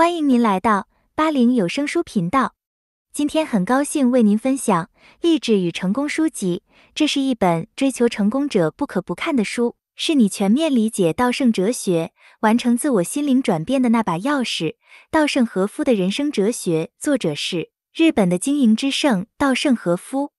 欢迎您来到八零有声书频道。今天很高兴为您分享励志与成功书籍，这是一本追求成功者不可不看的书，是你全面理解稻盛哲学、完成自我心灵转变的那把钥匙。稻盛和夫的人生哲学，作者是日本的经营之圣稻盛和夫。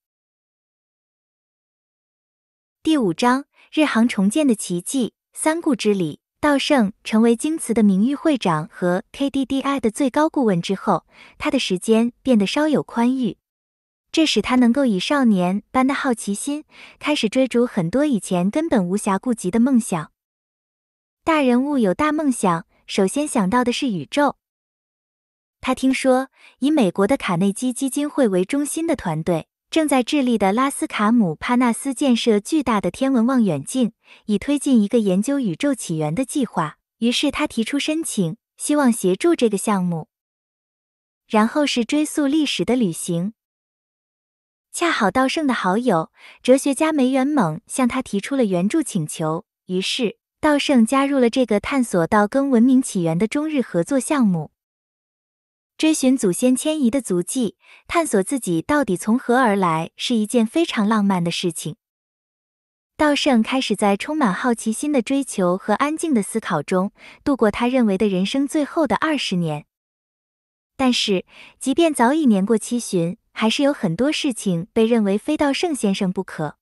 第五章：日航重建的奇迹——三顾之礼。稻盛成为京瓷的名誉会长和 KDDI 的最高顾问之后，他的时间变得稍有宽裕，这使他能够以少年般的好奇心开始追逐很多以前根本无暇顾及的梦想。大人物有大梦想，首先想到的是宇宙。他听说，以美国的卡内基基金会为中心的团队。正在智利的拉斯卡姆帕纳斯建设巨大的天文望远镜，以推进一个研究宇宙起源的计划。于是他提出申请，希望协助这个项目。然后是追溯历史的旅行。恰好道圣的好友哲学家梅元猛向他提出了援助请求，于是道圣加入了这个探索稻耕文明起源的中日合作项目。追寻祖先迁移的足迹，探索自己到底从何而来，是一件非常浪漫的事情。道圣开始在充满好奇心的追求和安静的思考中度过他认为的人生最后的二十年。但是，即便早已年过七旬，还是有很多事情被认为非道圣先生不可。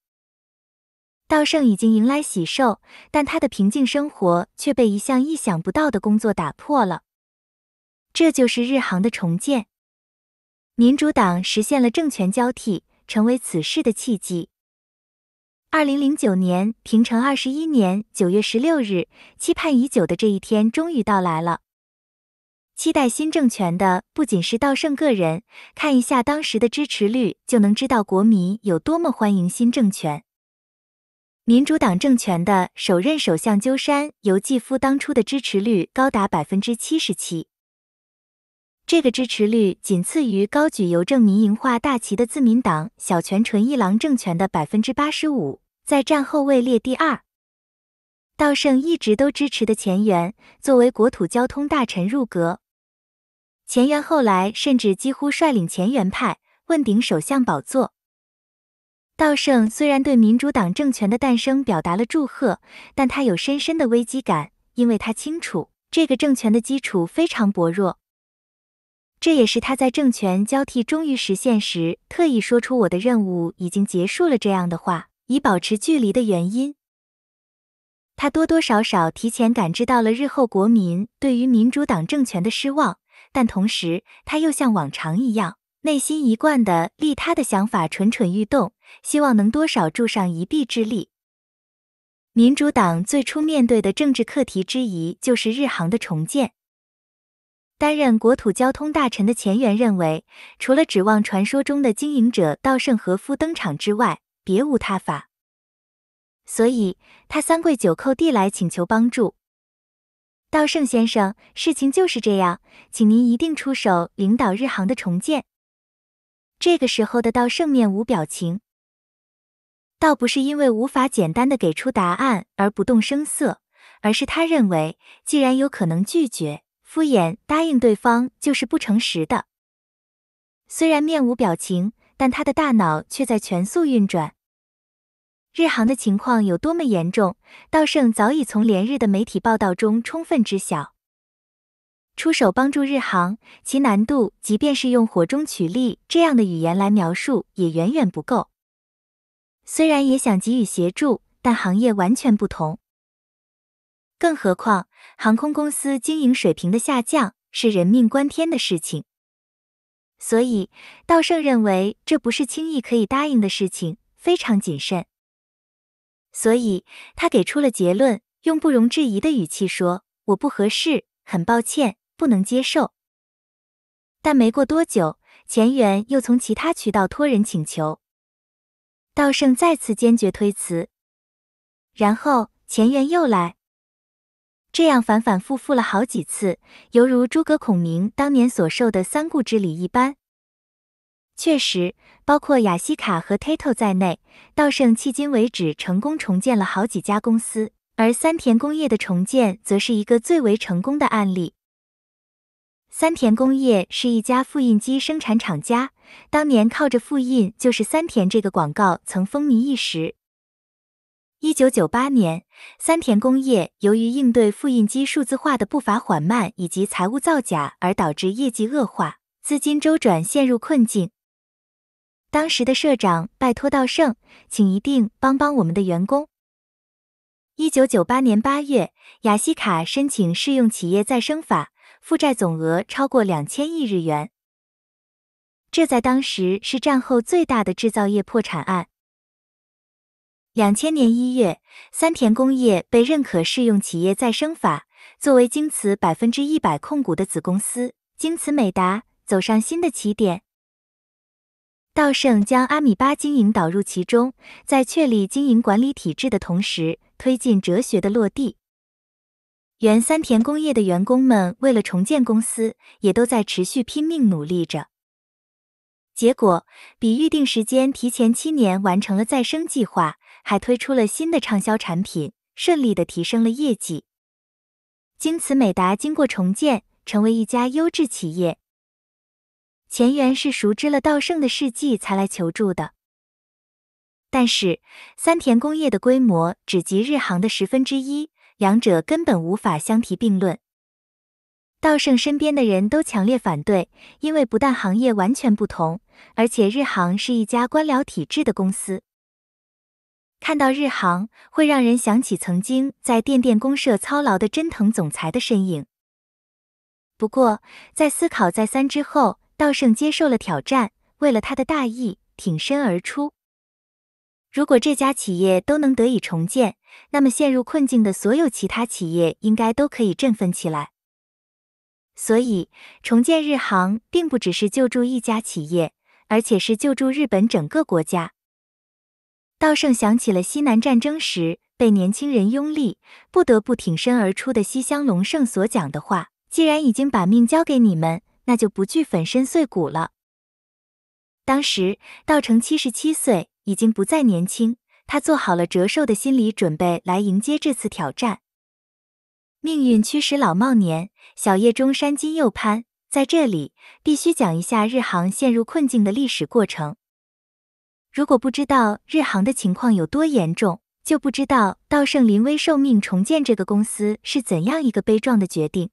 道圣已经迎来喜寿，但他的平静生活却被一项意想不到的工作打破了。这就是日航的重建。民主党实现了政权交替，成为此事的契机。二零零九年平成二十一年九月十六日，期盼已久的这一天终于到来了。期待新政权的不仅是稻盛个人，看一下当时的支持率，就能知道国民有多么欢迎新政权。民主党政权的首任首相鸠山由纪夫当初的支持率高达百分之七十七。这个支持率仅次于高举邮政民营化大旗的自民党小泉纯一郎政权的百分之八十五，在战后位列第二。稻盛一直都支持的前原作为国土交通大臣入阁，前原后来甚至几乎率领前原派问鼎首相宝座。稻盛虽然对民主党政权的诞生表达了祝贺，但他有深深的危机感，因为他清楚这个政权的基础非常薄弱。这也是他在政权交替终于实现时，特意说出“我的任务已经结束了”这样的话，以保持距离的原因。他多多少少提前感知到了日后国民对于民主党政权的失望，但同时他又像往常一样，内心一贯的利他的想法蠢蠢欲动，希望能多少助上一臂之力。民主党最初面对的政治课题之一，就是日航的重建。担任国土交通大臣的前元认为，除了指望传说中的经营者稻盛和夫登场之外，别无他法。所以，他三跪九叩地来请求帮助。稻盛先生，事情就是这样，请您一定出手领导日航的重建。这个时候的稻盛面无表情，倒不是因为无法简单的给出答案而不动声色，而是他认为，既然有可能拒绝。敷衍答应对方就是不诚实的。虽然面无表情，但他的大脑却在全速运转。日航的情况有多么严重，道盛早已从连日的媒体报道中充分知晓。出手帮助日航，其难度即便是用“火中取栗”这样的语言来描述，也远远不够。虽然也想给予协助，但行业完全不同。更何况，航空公司经营水平的下降是人命关天的事情，所以稻盛认为这不是轻易可以答应的事情，非常谨慎。所以他给出了结论，用不容置疑的语气说：“我不合适，很抱歉，不能接受。”但没过多久，前原又从其他渠道托人请求，稻盛再次坚决推辞。然后前原又来。这样反反复复了好几次，犹如诸葛孔明当年所受的三顾之礼一般。确实，包括雅西卡和 t a t o 在内，稻盛迄今为止成功重建了好几家公司，而三田工业的重建则是一个最为成功的案例。三田工业是一家复印机生产厂家，当年靠着“复印就是三田”这个广告曾风靡一时。一九九八年，三田工业由于应对复印机数字化的步伐缓慢以及财务造假而导致业绩恶化，资金周转陷入困境。当时的社长拜托道盛，请一定帮帮我们的员工。一九九八年八月，雅西卡申请适用企业再生法，负债总额超过两千亿日元，这在当时是战后最大的制造业破产案。两千年一月，三田工业被认可适用企业再生法。作为京瓷百分之一百控股的子公司，京瓷美达走上新的起点。稻盛将阿米巴经营导入其中，在确立经营管理体制的同时，推进哲学的落地。原三田工业的员工们为了重建公司，也都在持续拼命努力着。结果，比预定时间提前七年完成了再生计划。还推出了新的畅销产品，顺利的提升了业绩。京瓷美达经过重建，成为一家优质企业。前原是熟知了稻盛的事迹才来求助的，但是三田工业的规模只及日航的十分之一，两者根本无法相提并论。稻盛身边的人都强烈反对，因为不但行业完全不同，而且日航是一家官僚体制的公司。看到日航，会让人想起曾经在电电公社操劳的真藤总裁的身影。不过，在思考再三之后，稻盛接受了挑战，为了他的大义挺身而出。如果这家企业都能得以重建，那么陷入困境的所有其他企业应该都可以振奋起来。所以，重建日航并不只是救助一家企业，而且是救助日本整个国家。道圣想起了西南战争时被年轻人拥立，不得不挺身而出的西乡隆盛所讲的话：“既然已经把命交给你们，那就不惧粉身碎骨了。”当时道成七十七岁，已经不再年轻，他做好了折寿的心理准备来迎接这次挑战。命运驱使老耄年，小叶中山今又攀。在这里，必须讲一下日航陷入困境的历史过程。如果不知道日航的情况有多严重，就不知道稻盛临危受命重建这个公司是怎样一个悲壮的决定。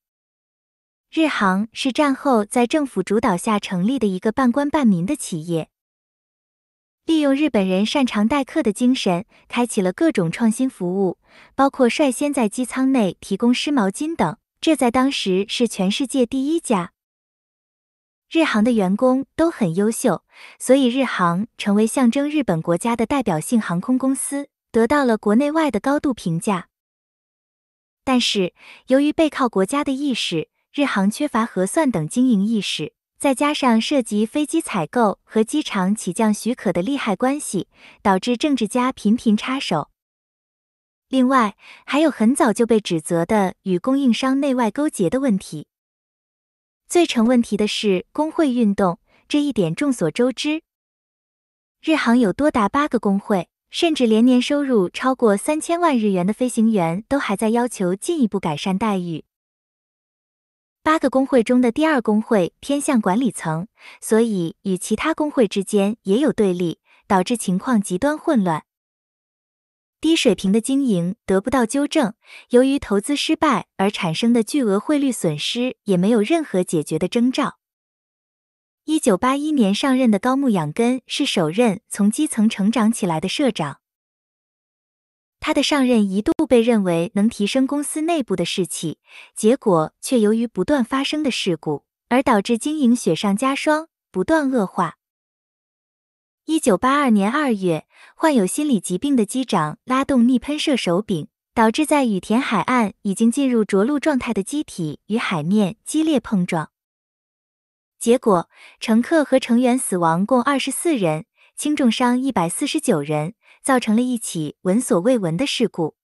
日航是战后在政府主导下成立的一个半官半民的企业，利用日本人擅长待客的精神，开启了各种创新服务，包括率先在机舱内提供湿毛巾等，这在当时是全世界第一家。日航的员工都很优秀，所以日航成为象征日本国家的代表性航空公司，得到了国内外的高度评价。但是，由于背靠国家的意识，日航缺乏核算等经营意识，再加上涉及飞机采购和机场起降许可的利害关系，导致政治家频频插手。另外，还有很早就被指责的与供应商内外勾结的问题。最成问题的是工会运动这一点，众所周知。日航有多达八个工会，甚至连年收入超过三千万日元的飞行员都还在要求进一步改善待遇。八个工会中的第二工会偏向管理层，所以与其他工会之间也有对立，导致情况极端混乱。低水平的经营得不到纠正，由于投资失败而产生的巨额汇率损失也没有任何解决的征兆。一九八一年上任的高木养根是首任从基层成长起来的社长，他的上任一度被认为能提升公司内部的士气，结果却由于不断发生的事故而导致经营雪上加霜，不断恶化。一九八二年二月，患有心理疾病的机长拉动逆喷射手柄，导致在羽田海岸已经进入着陆状态的机体与海面激烈碰撞。结果，乘客和乘员死亡共二十四人，轻重伤一百四十九人，造成了一起闻所未闻的事故。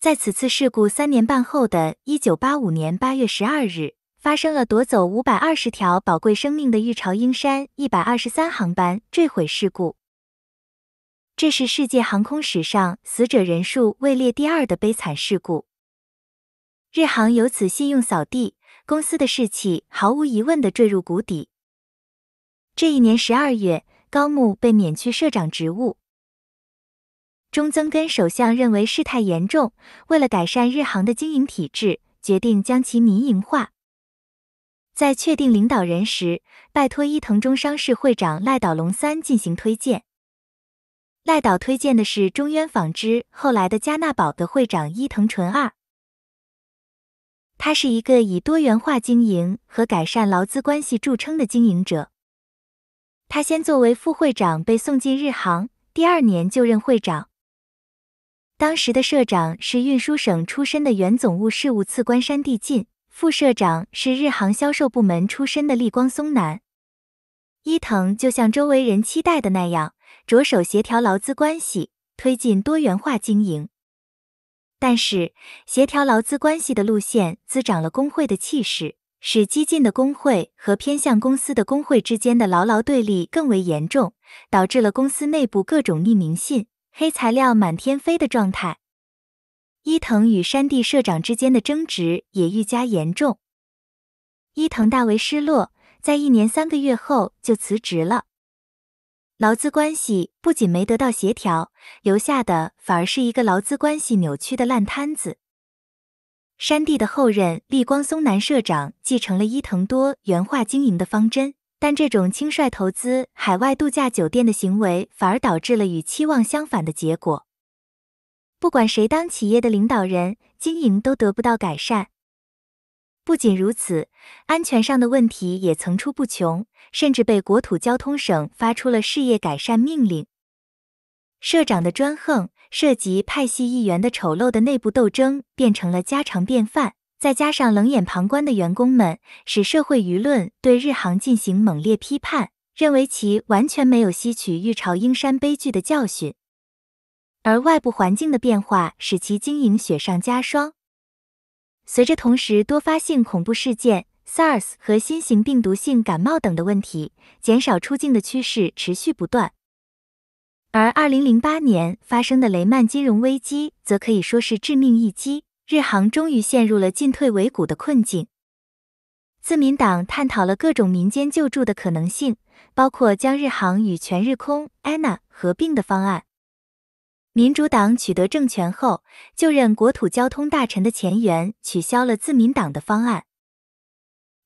在此次事故三年半后的一九八五年八月十二日。发生了夺走五百二十条宝贵生命的玉朝鹰山一百二十三航班坠毁事故，这是世界航空史上死者人数位列第二的悲惨事故。日航由此信用扫地，公司的士气毫无疑问的坠入谷底。这一年十二月，高木被免去社长职务。中曾根首相认为事态严重，为了改善日航的经营体制，决定将其民营化。在确定领导人时，拜托伊藤忠商事会长赖岛龙三进行推荐。赖岛推荐的是中渊纺织后来的加纳宝的会长伊藤纯二。他是一个以多元化经营和改善劳资关系著称的经营者。他先作为副会长被送进日航，第二年就任会长。当时的社长是运输省出身的原总务事务次官山地进。副社长是日航销售部门出身的立光松男伊藤，就像周围人期待的那样，着手协调劳资关系，推进多元化经营。但是，协调劳资关系的路线滋长了工会的气势，使激进的工会和偏向公司的工会之间的牢牢对立更为严重，导致了公司内部各种匿名信、黑材料满天飞的状态。伊藤与山地社长之间的争执也愈加严重，伊藤大为失落，在一年三个月后就辞职了。劳资关系不仅没得到协调，留下的反而是一个劳资关系扭曲的烂摊子。山地的后任立光松男社长继承了伊藤多元化经营的方针，但这种轻率投资海外度假酒店的行为，反而导致了与期望相反的结果。不管谁当企业的领导人，经营都得不到改善。不仅如此，安全上的问题也层出不穷，甚至被国土交通省发出了事业改善命令。社长的专横，涉及派系议员的丑陋的内部斗争变成了家常便饭。再加上冷眼旁观的员工们，使社会舆论对日航进行猛烈批判，认为其完全没有吸取玉朝英山悲剧的教训。而外部环境的变化使其经营雪上加霜。随着同时多发性恐怖事件、SARS 和新型病毒性感冒等的问题，减少出境的趋势持续不断。而二零零八年发生的雷曼金融危机，则可以说是致命一击。日航终于陷入了进退维谷的困境。自民党探讨了各种民间救助的可能性，包括将日航与全日空 ANA 合并的方案。民主党取得政权后，就任国土交通大臣的前原取消了自民党的方案，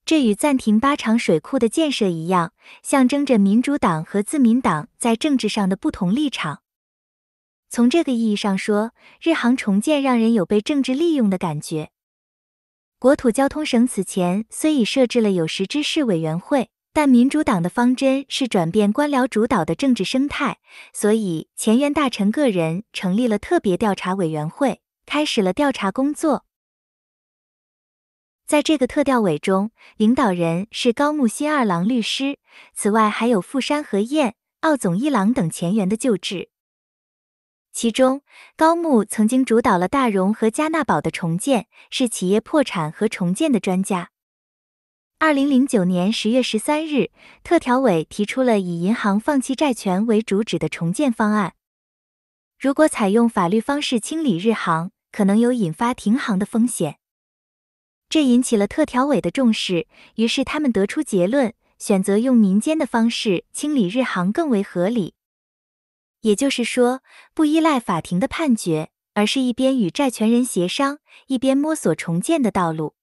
这与暂停八场水库的建设一样，象征着民主党和自民党在政治上的不同立场。从这个意义上说，日航重建让人有被政治利用的感觉。国土交通省此前虽已设置了有识之士委员会。但民主党的方针是转变官僚主导的政治生态，所以前原大臣个人成立了特别调查委员会，开始了调查工作。在这个特调委中，领导人是高木新二郎律师，此外还有富山和彦、奥总一郎等前原的旧制。其中，高木曾经主导了大荣和加纳宝的重建，是企业破产和重建的专家。二零零九年十月十三日，特调委提出了以银行放弃债权为主旨的重建方案。如果采用法律方式清理日航，可能有引发停航的风险，这引起了特调委的重视。于是他们得出结论，选择用民间的方式清理日航更为合理，也就是说，不依赖法庭的判决，而是一边与债权人协商，一边摸索重建的道路。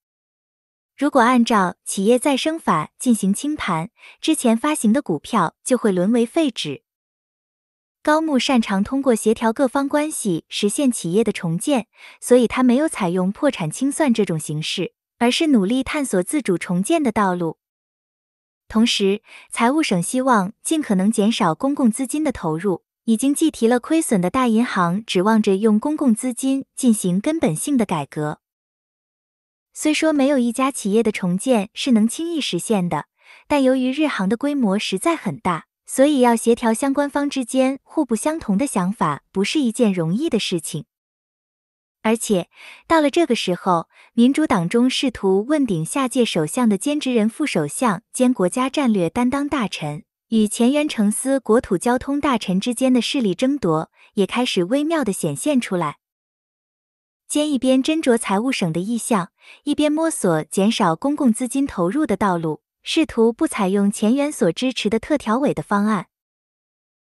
如果按照企业再生法进行清盘，之前发行的股票就会沦为废纸。高木擅长通过协调各方关系实现企业的重建，所以他没有采用破产清算这种形式，而是努力探索自主重建的道路。同时，财务省希望尽可能减少公共资金的投入。已经计提了亏损的大银行指望着用公共资金进行根本性的改革。虽说没有一家企业的重建是能轻易实现的，但由于日航的规模实在很大，所以要协调相关方之间互不相同的想法不是一件容易的事情。而且到了这个时候，民主党中试图问鼎下届首相的兼职人副首相兼国家战略担当大臣与前原诚司国土交通大臣之间的势力争夺也开始微妙地显现出来。兼一边斟酌财务省的意向，一边摸索减少公共资金投入的道路，试图不采用前原所支持的特调委的方案。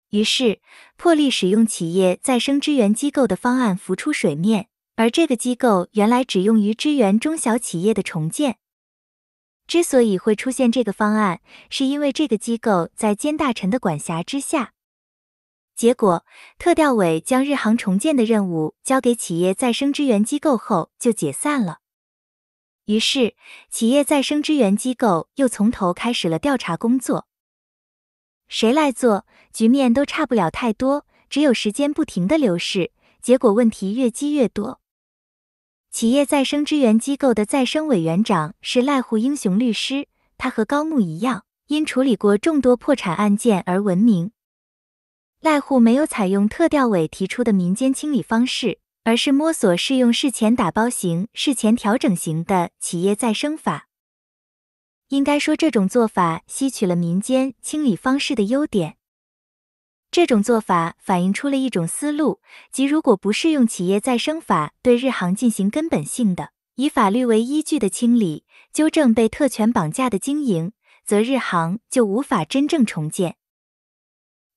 于是，破例使用企业再生支援机构的方案浮出水面，而这个机构原来只用于支援中小企业的重建。之所以会出现这个方案，是因为这个机构在兼大臣的管辖之下。结果，特调委将日航重建的任务交给企业再生支援机构后就解散了。于是，企业再生支援机构又从头开始了调查工作。谁来做，局面都差不了太多。只有时间不停的流逝，结果问题越积越多。企业再生支援机构的再生委员长是赖户英雄律师，他和高木一样，因处理过众多破产案件而闻名。赖户没有采用特调委提出的民间清理方式，而是摸索适用事前打包型、事前调整型的企业再生法。应该说，这种做法吸取了民间清理方式的优点。这种做法反映出了一种思路，即如果不适用企业再生法对日航进行根本性的、以法律为依据的清理，纠正被特权绑架的经营，则日航就无法真正重建。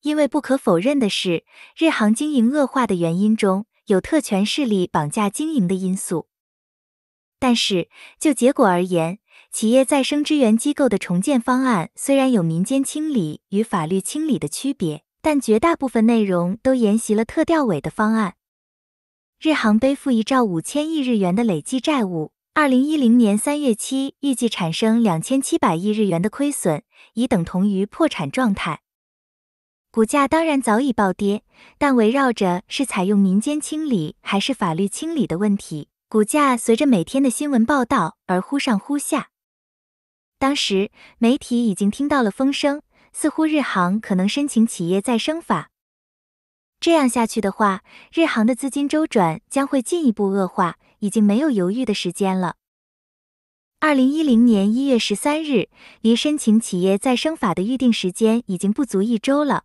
因为不可否认的是，日航经营恶化的原因中有特权势力绑架经营的因素。但是就结果而言，企业再生支援机构的重建方案虽然有民间清理与法律清理的区别，但绝大部分内容都沿袭了特调委的方案。日航背负一兆五千亿日元的累计债务，二零一零年三月期预计产生两千七百亿日元的亏损，已等同于破产状态。股价当然早已暴跌，但围绕着是采用民间清理还是法律清理的问题，股价随着每天的新闻报道而忽上忽下。当时媒体已经听到了风声，似乎日航可能申请企业再生法。这样下去的话，日航的资金周转将会进一步恶化，已经没有犹豫的时间了。二零一零年一月十三日，离申请企业再生法的预定时间已经不足一周了。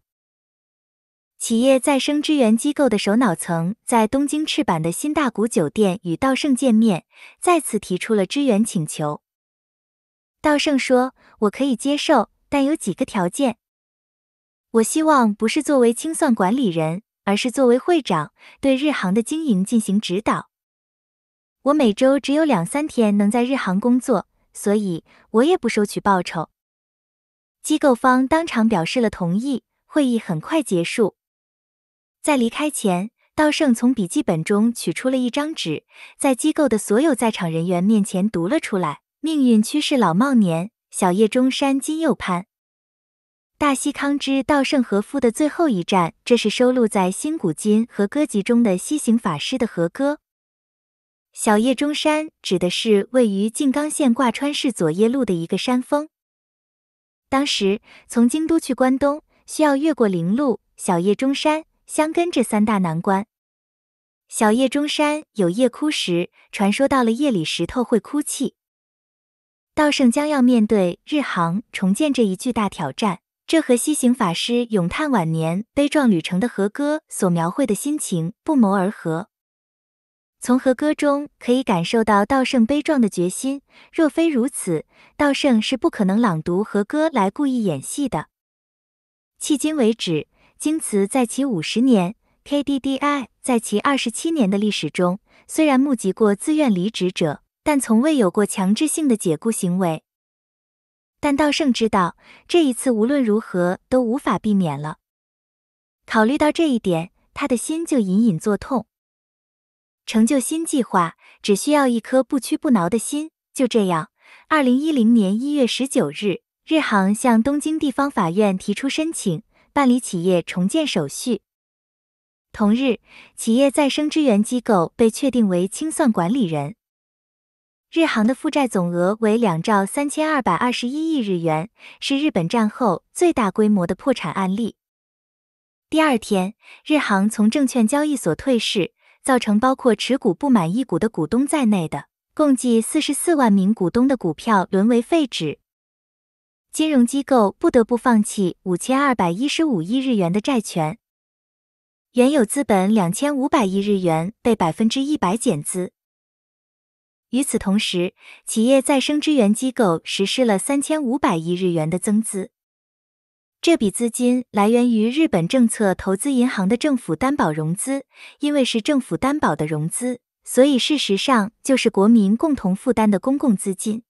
企业再生支援机构的首脑层在东京赤坂的新大谷酒店与稻盛见面，再次提出了支援请求。稻盛说：“我可以接受，但有几个条件。我希望不是作为清算管理人，而是作为会长对日航的经营进行指导。我每周只有两三天能在日航工作，所以我也不收取报酬。”机构方当场表示了同意。会议很快结束。在离开前，道圣从笔记本中取出了一张纸，在机构的所有在场人员面前读了出来：“命运趋势老茂年，小叶中山今又攀，大西康之稻盛和夫的最后一站，这是收录在新古今和歌集中的西行法师的和歌。小叶中山指的是位于静冈县挂川市左叶路的一个山峰。当时从京都去关东，需要越过铃路小叶中山。”相跟这三大难关。小叶中山有夜哭石，传说到了夜里石头会哭泣。道圣将要面对日航重建这一巨大挑战，这和西行法师咏叹晚年悲壮旅程的和歌所描绘的心情不谋而合。从和歌中可以感受到道圣悲壮的决心。若非如此，道圣是不可能朗读和歌来故意演戏的。迄今为止。京瓷在其五十年，KDDI 在其二十七年的历史中，虽然募集过自愿离职者，但从未有过强制性的解雇行为。但道盛知道，这一次无论如何都无法避免了。考虑到这一点，他的心就隐隐作痛。成就新计划，只需要一颗不屈不挠的心。就这样，二零一零年一月十九日，日航向东京地方法院提出申请。办理企业重建手续。同日，企业再生支援机构被确定为清算管理人。日航的负债总额为两兆三千二百二十一亿日元，是日本战后最大规模的破产案例。第二天，日航从证券交易所退市，造成包括持股不满一股的股东在内的共计四十四万名股东的股票沦为废纸。金融机构不得不放弃五千二百一十五亿日元的债权，原有资本两千五百亿日元被百分之一百减资。与此同时，企业再生支援机构实施了三千五百亿日元的增资，这笔资金来源于日本政策投资银行的政府担保融资，因为是政府担保的融资，所以事实上就是国民共同负担的公共资金。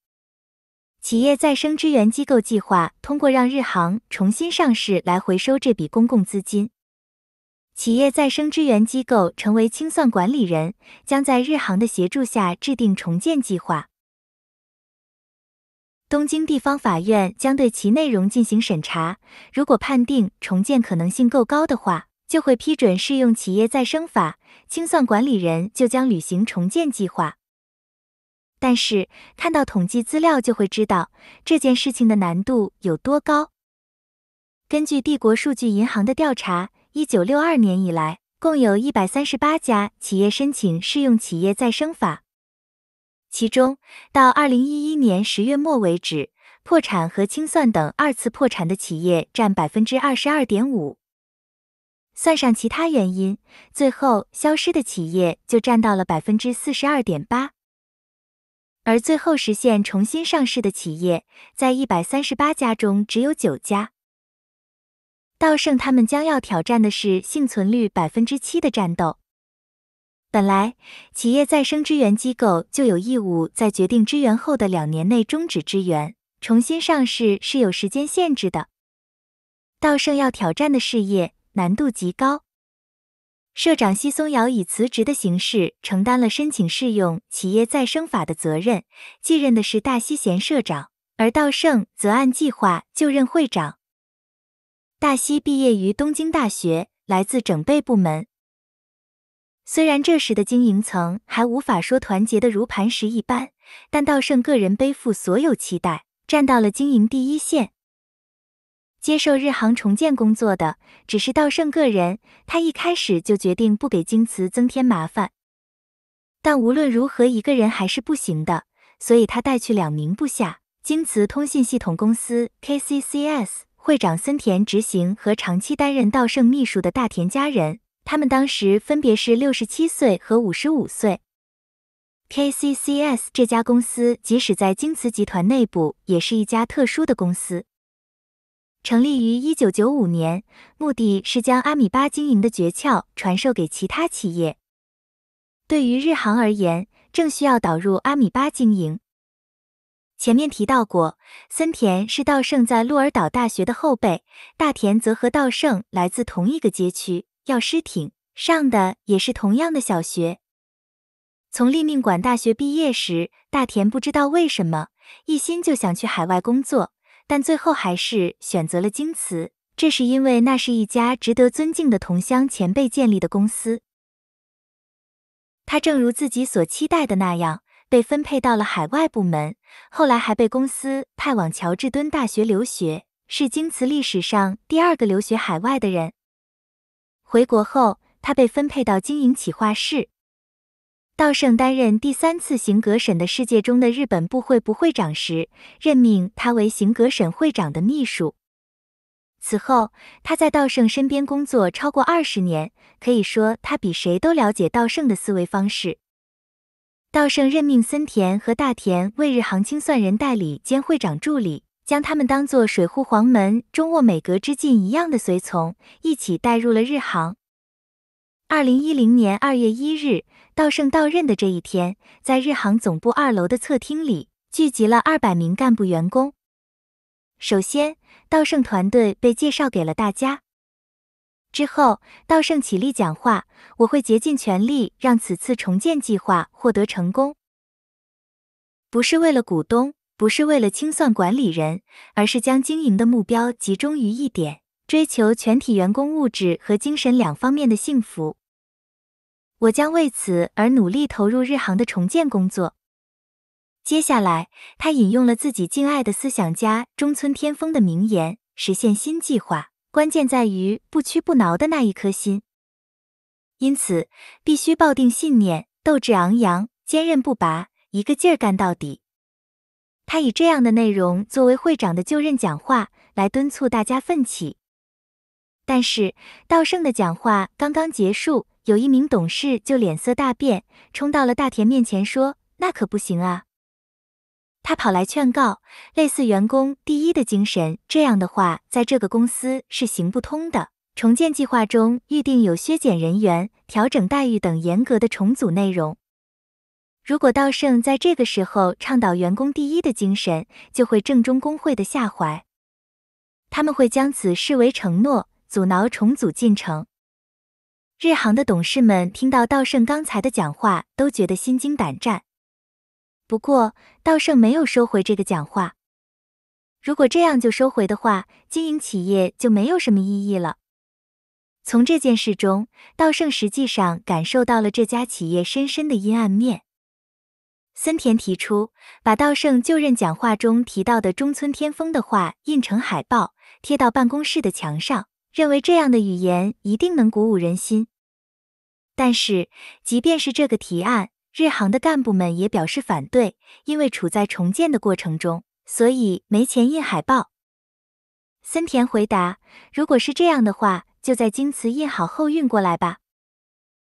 企业再生支援机构计划通过让日航重新上市来回收这笔公共资金。企业再生支援机构成为清算管理人，将在日航的协助下制定重建计划。东京地方法院将对其内容进行审查，如果判定重建可能性够高的话，就会批准适用企业再生法，清算管理人就将履行重建计划。但是看到统计资料就会知道这件事情的难度有多高。根据帝国数据银行的调查，一九六二年以来，共有一百三十八家企业申请适用企业再生法，其中到二零一一年十月末为止，破产和清算等二次破产的企业占百分之二十二点五，算上其他原因，最后消失的企业就占到了百分之四十二点八。而最后实现重新上市的企业，在一百三十八家中只有九家。稻盛他们将要挑战的是幸存率百分之七的战斗。本来，企业再生支援机构就有义务在决定支援后的两年内终止支援，重新上市是有时间限制的。稻盛要挑战的事业难度极高。社长奚松尧以辞职的形式承担了申请适用企业再生法的责任，继任的是大西贤社长，而道盛则按计划就任会长。大西毕业于东京大学，来自整备部门。虽然这时的经营层还无法说团结的如磐石一般，但道盛个人背负所有期待，站到了经营第一线。接受日航重建工作的只是稻盛个人，他一开始就决定不给京瓷增添麻烦。但无论如何，一个人还是不行的，所以他带去两名部下：京瓷通信系统公司 （KCCS） 会长森田执行和长期担任稻盛秘书的大田家人。他们当时分别是六十七岁和五十五岁。KCCS 这家公司，即使在京瓷集团内部，也是一家特殊的公司。成立于一九九五年，目的是将阿米巴经营的诀窍传授给其他企业。对于日航而言，正需要导入阿米巴经营。前面提到过，森田是稻盛在鹿儿岛大学的后辈，大田则和稻盛来自同一个街区，要师挺上的也是同样的小学。从立命馆大学毕业时，大田不知道为什么一心就想去海外工作。但最后还是选择了京瓷，这是因为那是一家值得尊敬的同乡前辈建立的公司。他正如自己所期待的那样，被分配到了海外部门，后来还被公司派往乔治敦大学留学，是京瓷历史上第二个留学海外的人。回国后，他被分配到经营企划室。道盛担任第三次行阁审的世界中的日本部会部会长时，任命他为行阁审会长的秘书。此后，他在道盛身边工作超过二十年，可以说他比谁都了解道盛的思维方式。道盛任命森田和大田为日航清算人代理兼会长助理，将他们当做水户黄门中沃美阁之进一样的随从，一起带入了日航。二零一零年二月一日，稻盛到任的这一天，在日航总部二楼的侧厅里聚集了二百名干部员工。首先，稻盛团队被介绍给了大家。之后，稻盛起立讲话：“我会竭尽全力让此次重建计划获得成功，不是为了股东，不是为了清算管理人，而是将经营的目标集中于一点。”追求全体员工物质和精神两方面的幸福，我将为此而努力投入日航的重建工作。接下来，他引用了自己敬爱的思想家中村天丰的名言：“实现新计划，关键在于不屈不挠的那一颗心。因此，必须抱定信念，斗志昂扬，坚韧不拔，一个劲儿干到底。”他以这样的内容作为会长的就任讲话，来敦促大家奋起。但是，道盛的讲话刚刚结束，有一名董事就脸色大变，冲到了大田面前说：“那可不行啊！”他跑来劝告，类似“员工第一”的精神这样的话，在这个公司是行不通的。重建计划中预定有削减人员、调整待遇等严格的重组内容。如果道盛在这个时候倡导“员工第一”的精神，就会正中工会的下怀，他们会将此视为承诺。阻挠重组进程，日航的董事们听到稻盛刚才的讲话都觉得心惊胆战。不过，稻盛没有收回这个讲话。如果这样就收回的话，经营企业就没有什么意义了。从这件事中，稻盛实际上感受到了这家企业深深的阴暗面。森田提出，把稻盛就任讲话中提到的中村天丰的话印成海报，贴到办公室的墙上。认为这样的语言一定能鼓舞人心，但是即便是这个提案，日航的干部们也表示反对，因为处在重建的过程中，所以没钱印海报。森田回答：“如果是这样的话，就在京瓷印好后运过来吧。”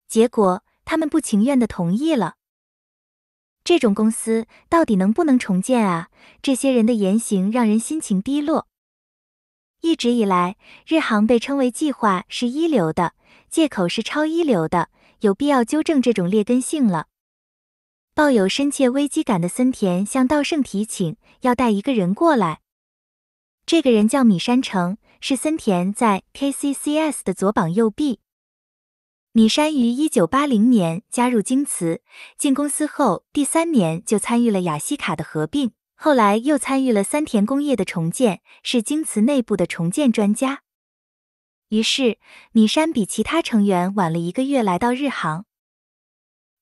结果他们不情愿的同意了。这种公司到底能不能重建啊？这些人的言行让人心情低落。一直以来，日航被称为计划是一流的，借口是超一流的，有必要纠正这种劣根性了。抱有深切危机感的森田向稻盛提请，要带一个人过来。这个人叫米山城，是森田在 KCCS 的左膀右臂。米山于一九八零年加入京瓷，进公司后第三年就参与了雅西卡的合并。后来又参与了三田工业的重建，是京瓷内部的重建专家。于是，米山比其他成员晚了一个月来到日航。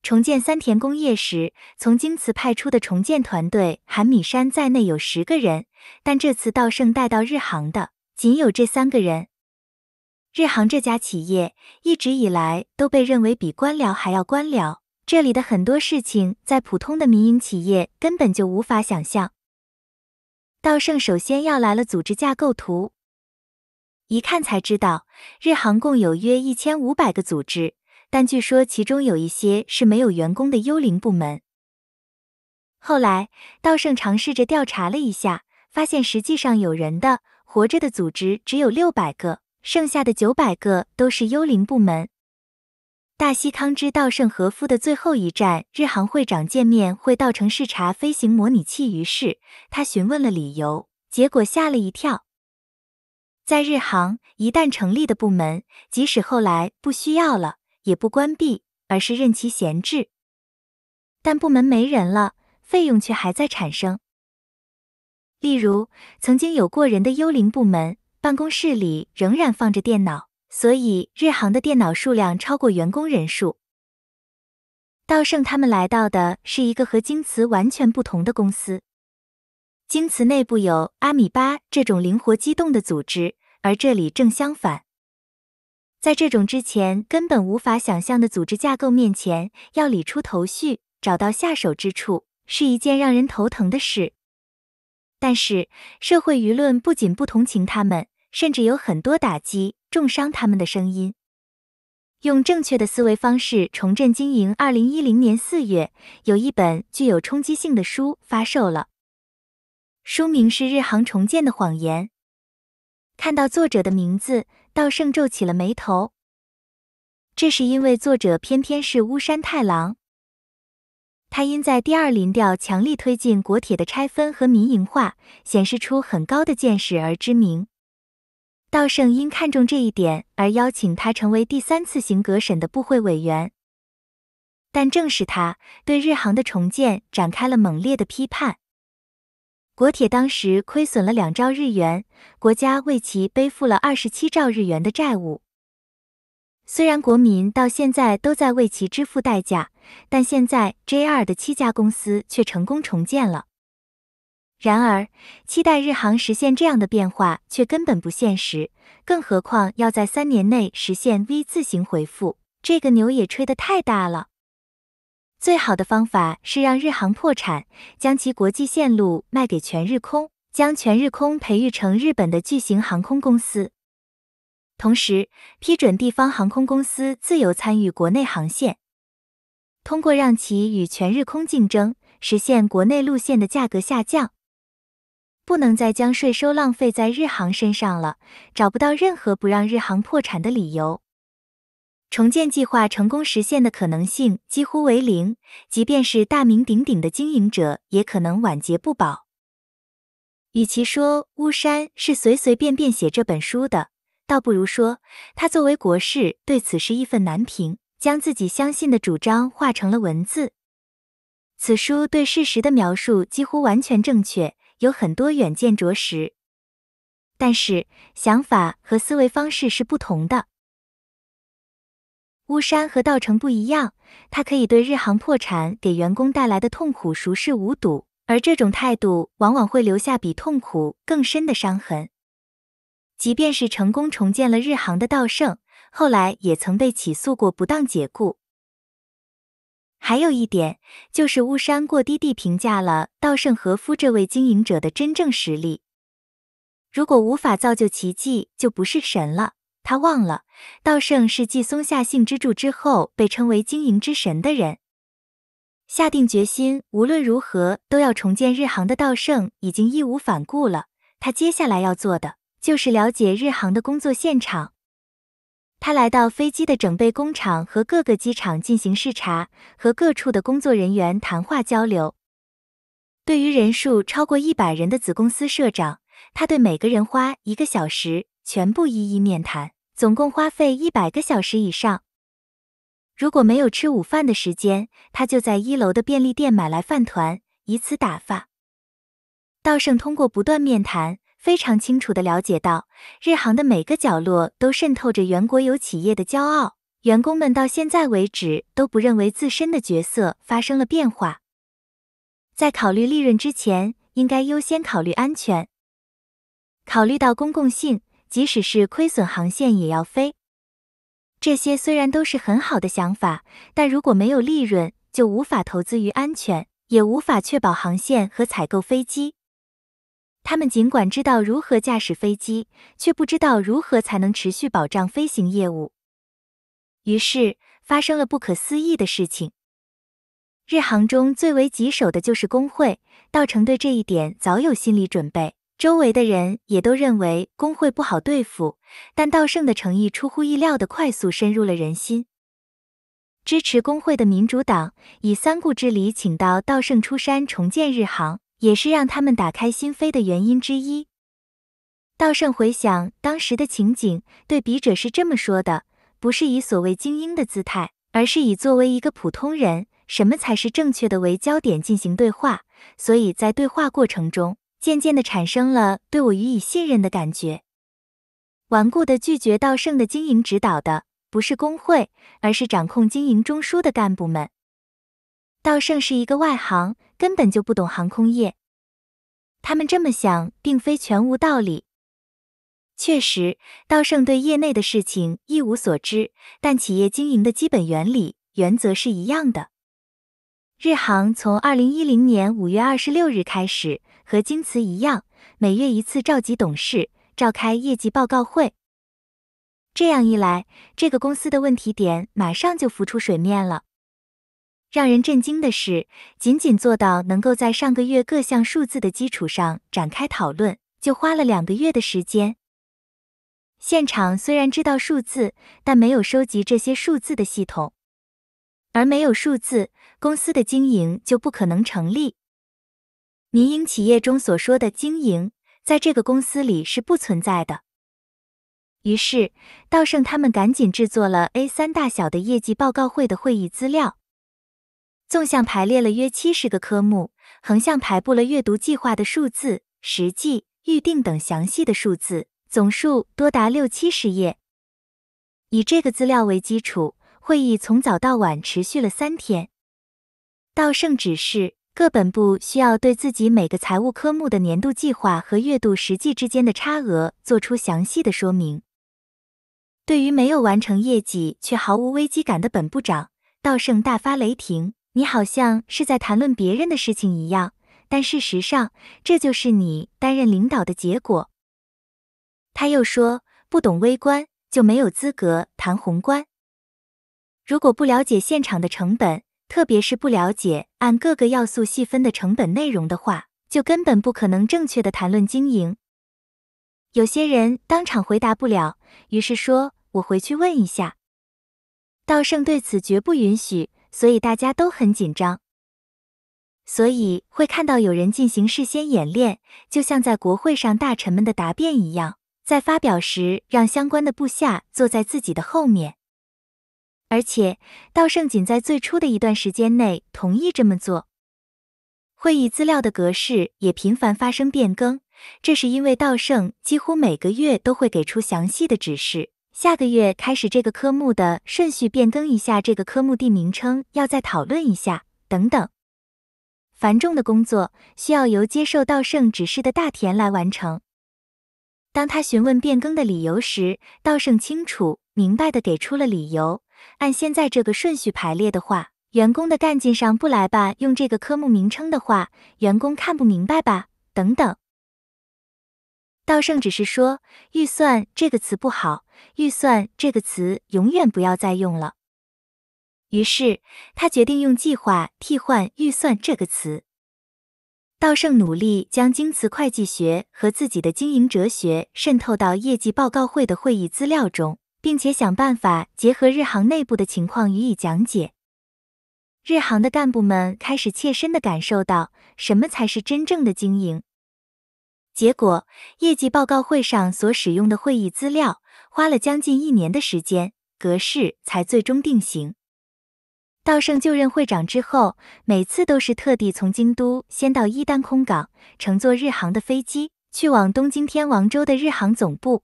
重建三田工业时，从京瓷派出的重建团队含米山在内有十个人，但这次稻盛带到日航的仅有这三个人。日航这家企业一直以来都被认为比官僚还要官僚。这里的很多事情，在普通的民营企业根本就无法想象。道盛首先要来了组织架构图，一看才知道，日航共有约一千五百个组织，但据说其中有一些是没有员工的幽灵部门。后来，道盛尝试着调查了一下，发现实际上有人的、活着的组织只有六百个，剩下的九百个都是幽灵部门。大西康之稻盛和夫的最后一站，日航会长见面会，稻城视察飞行模拟器。于是他询问了理由，结果吓了一跳。在日航，一旦成立的部门，即使后来不需要了，也不关闭，而是任其闲置。但部门没人了，费用却还在产生。例如，曾经有过人的幽灵部门，办公室里仍然放着电脑。所以，日航的电脑数量超过员工人数。稻盛他们来到的是一个和京瓷完全不同的公司。京瓷内部有阿米巴这种灵活机动的组织，而这里正相反。在这种之前根本无法想象的组织架构面前，要理出头绪，找到下手之处，是一件让人头疼的事。但是，社会舆论不仅不同情他们。甚至有很多打击重伤他们的声音，用正确的思维方式重振经营。二零一零年四月，有一本具有冲击性的书发售了，书名是《日航重建的谎言》。看到作者的名字，道圣皱起了眉头，这是因为作者偏偏是巫山太郎。他因在第二临调强力推进国铁的拆分和民营化，显示出很高的见识而知名。道圣因看重这一点而邀请他成为第三次行阁审的部会委员，但正是他对日航的重建展开了猛烈的批判。国铁当时亏损了两兆日元，国家为其背负了二十七兆日元的债务。虽然国民到现在都在为其支付代价，但现在 JR 的七家公司却成功重建了。然而，期待日航实现这样的变化却根本不现实，更何况要在三年内实现 V 字形回复，这个牛也吹得太大了。最好的方法是让日航破产，将其国际线路卖给全日空，将全日空培育成日本的巨型航空公司，同时批准地方航空公司自由参与国内航线，通过让其与全日空竞争，实现国内路线的价格下降。不能再将税收浪费在日航身上了，找不到任何不让日航破产的理由。重建计划成功实现的可能性几乎为零，即便是大名鼎鼎的经营者也可能晚节不保。与其说巫山是随随便便写这本书的，倒不如说他作为国士对此事义愤难平，将自己相信的主张化成了文字。此书对事实的描述几乎完全正确。有很多远见卓识，但是想法和思维方式是不同的。巫山和稻城不一样，他可以对日航破产给员工带来的痛苦熟视无睹，而这种态度往往会留下比痛苦更深的伤痕。即便是成功重建了日航的稻盛，后来也曾被起诉过不当解雇。还有一点，就是巫山过低地评价了稻盛和夫这位经营者的真正实力。如果无法造就奇迹，就不是神了。他忘了，稻盛是继松下幸之助之后被称为“经营之神”的人。下定决心，无论如何都要重建日航的稻盛已经义无反顾了。他接下来要做的，就是了解日航的工作现场。他来到飞机的整备工厂和各个机场进行视察，和各处的工作人员谈话交流。对于人数超过一百人的子公司社长，他对每个人花一个小时，全部一一面谈，总共花费一百个小时以上。如果没有吃午饭的时间，他就在一楼的便利店买来饭团，以此打发。道盛通过不断面谈。非常清楚的了解到，日航的每个角落都渗透着原国有企业的骄傲。员工们到现在为止都不认为自身的角色发生了变化。在考虑利润之前，应该优先考虑安全。考虑到公共性，即使是亏损航线也要飞。这些虽然都是很好的想法，但如果没有利润，就无法投资于安全，也无法确保航线和采购飞机。他们尽管知道如何驾驶飞机，却不知道如何才能持续保障飞行业务。于是发生了不可思议的事情。日航中最为棘手的就是工会，稻城对这一点早有心理准备，周围的人也都认为工会不好对付。但稻盛的诚意出乎意料的快速深入了人心，支持工会的民主党以三顾之礼请到稻盛出山重建日航。也是让他们打开心扉的原因之一。道圣回想当时的情景，对笔者是这么说的：不是以所谓精英的姿态，而是以作为一个普通人，什么才是正确的为焦点进行对话。所以在对话过程中，渐渐的产生了对我予以信任的感觉。顽固的拒绝道圣的经营指导的，不是工会，而是掌控经营中枢的干部们。道盛是一个外行，根本就不懂航空业。他们这么想，并非全无道理。确实，道盛对业内的事情一无所知，但企业经营的基本原理、原则是一样的。日航从二零一零年五月二十六日开始，和京瓷一样，每月一次召集董事召开业绩报告会。这样一来，这个公司的问题点马上就浮出水面了。让人震惊的是，仅仅做到能够在上个月各项数字的基础上展开讨论，就花了两个月的时间。现场虽然知道数字，但没有收集这些数字的系统，而没有数字，公司的经营就不可能成立。民营企业中所说的经营，在这个公司里是不存在的。于是，稻盛他们赶紧制作了 A 三大小的业绩报告会的会议资料。纵向排列了约七十个科目，横向排布了阅读计划的数字、实际、预定等详细的数字，总数多达六七十页。以这个资料为基础，会议从早到晚持续了三天。稻盛指示各本部需要对自己每个财务科目的年度计划和月度实际之间的差额做出详细的说明。对于没有完成业绩却毫无危机感的本部长，稻盛大发雷霆。你好像是在谈论别人的事情一样，但事实上这就是你担任领导的结果。他又说：“不懂微观就没有资格谈宏观。如果不了解现场的成本，特别是不了解按各个要素细分的成本内容的话，就根本不可能正确的谈论经营。”有些人当场回答不了，于是说：“我回去问一下。”道圣对此绝不允许。所以大家都很紧张，所以会看到有人进行事先演练，就像在国会上大臣们的答辩一样，在发表时让相关的部下坐在自己的后面。而且，稻盛仅在最初的一段时间内同意这么做。会议资料的格式也频繁发生变更，这是因为稻盛几乎每个月都会给出详细的指示。下个月开始这个科目的顺序变更一下，这个科目地名称要再讨论一下，等等。繁重的工作需要由接受道圣指示的大田来完成。当他询问变更的理由时，道圣清楚明白的给出了理由：按现在这个顺序排列的话，员工的干劲上不来吧？用这个科目名称的话，员工看不明白吧？等等。道圣只是说“预算”这个词不好，“预算”这个词永远不要再用了。于是他决定用“计划”替换“预算”这个词。道圣努力将京瓷会计学和自己的经营哲学渗透到业绩报告会的会议资料中，并且想办法结合日航内部的情况予以讲解。日航的干部们开始切身的感受到什么才是真正的经营。结果，业绩报告会上所使用的会议资料，花了将近一年的时间，格式才最终定型。道盛就任会长之后，每次都是特地从京都先到伊丹空港，乘坐日航的飞机去往东京天王洲的日航总部。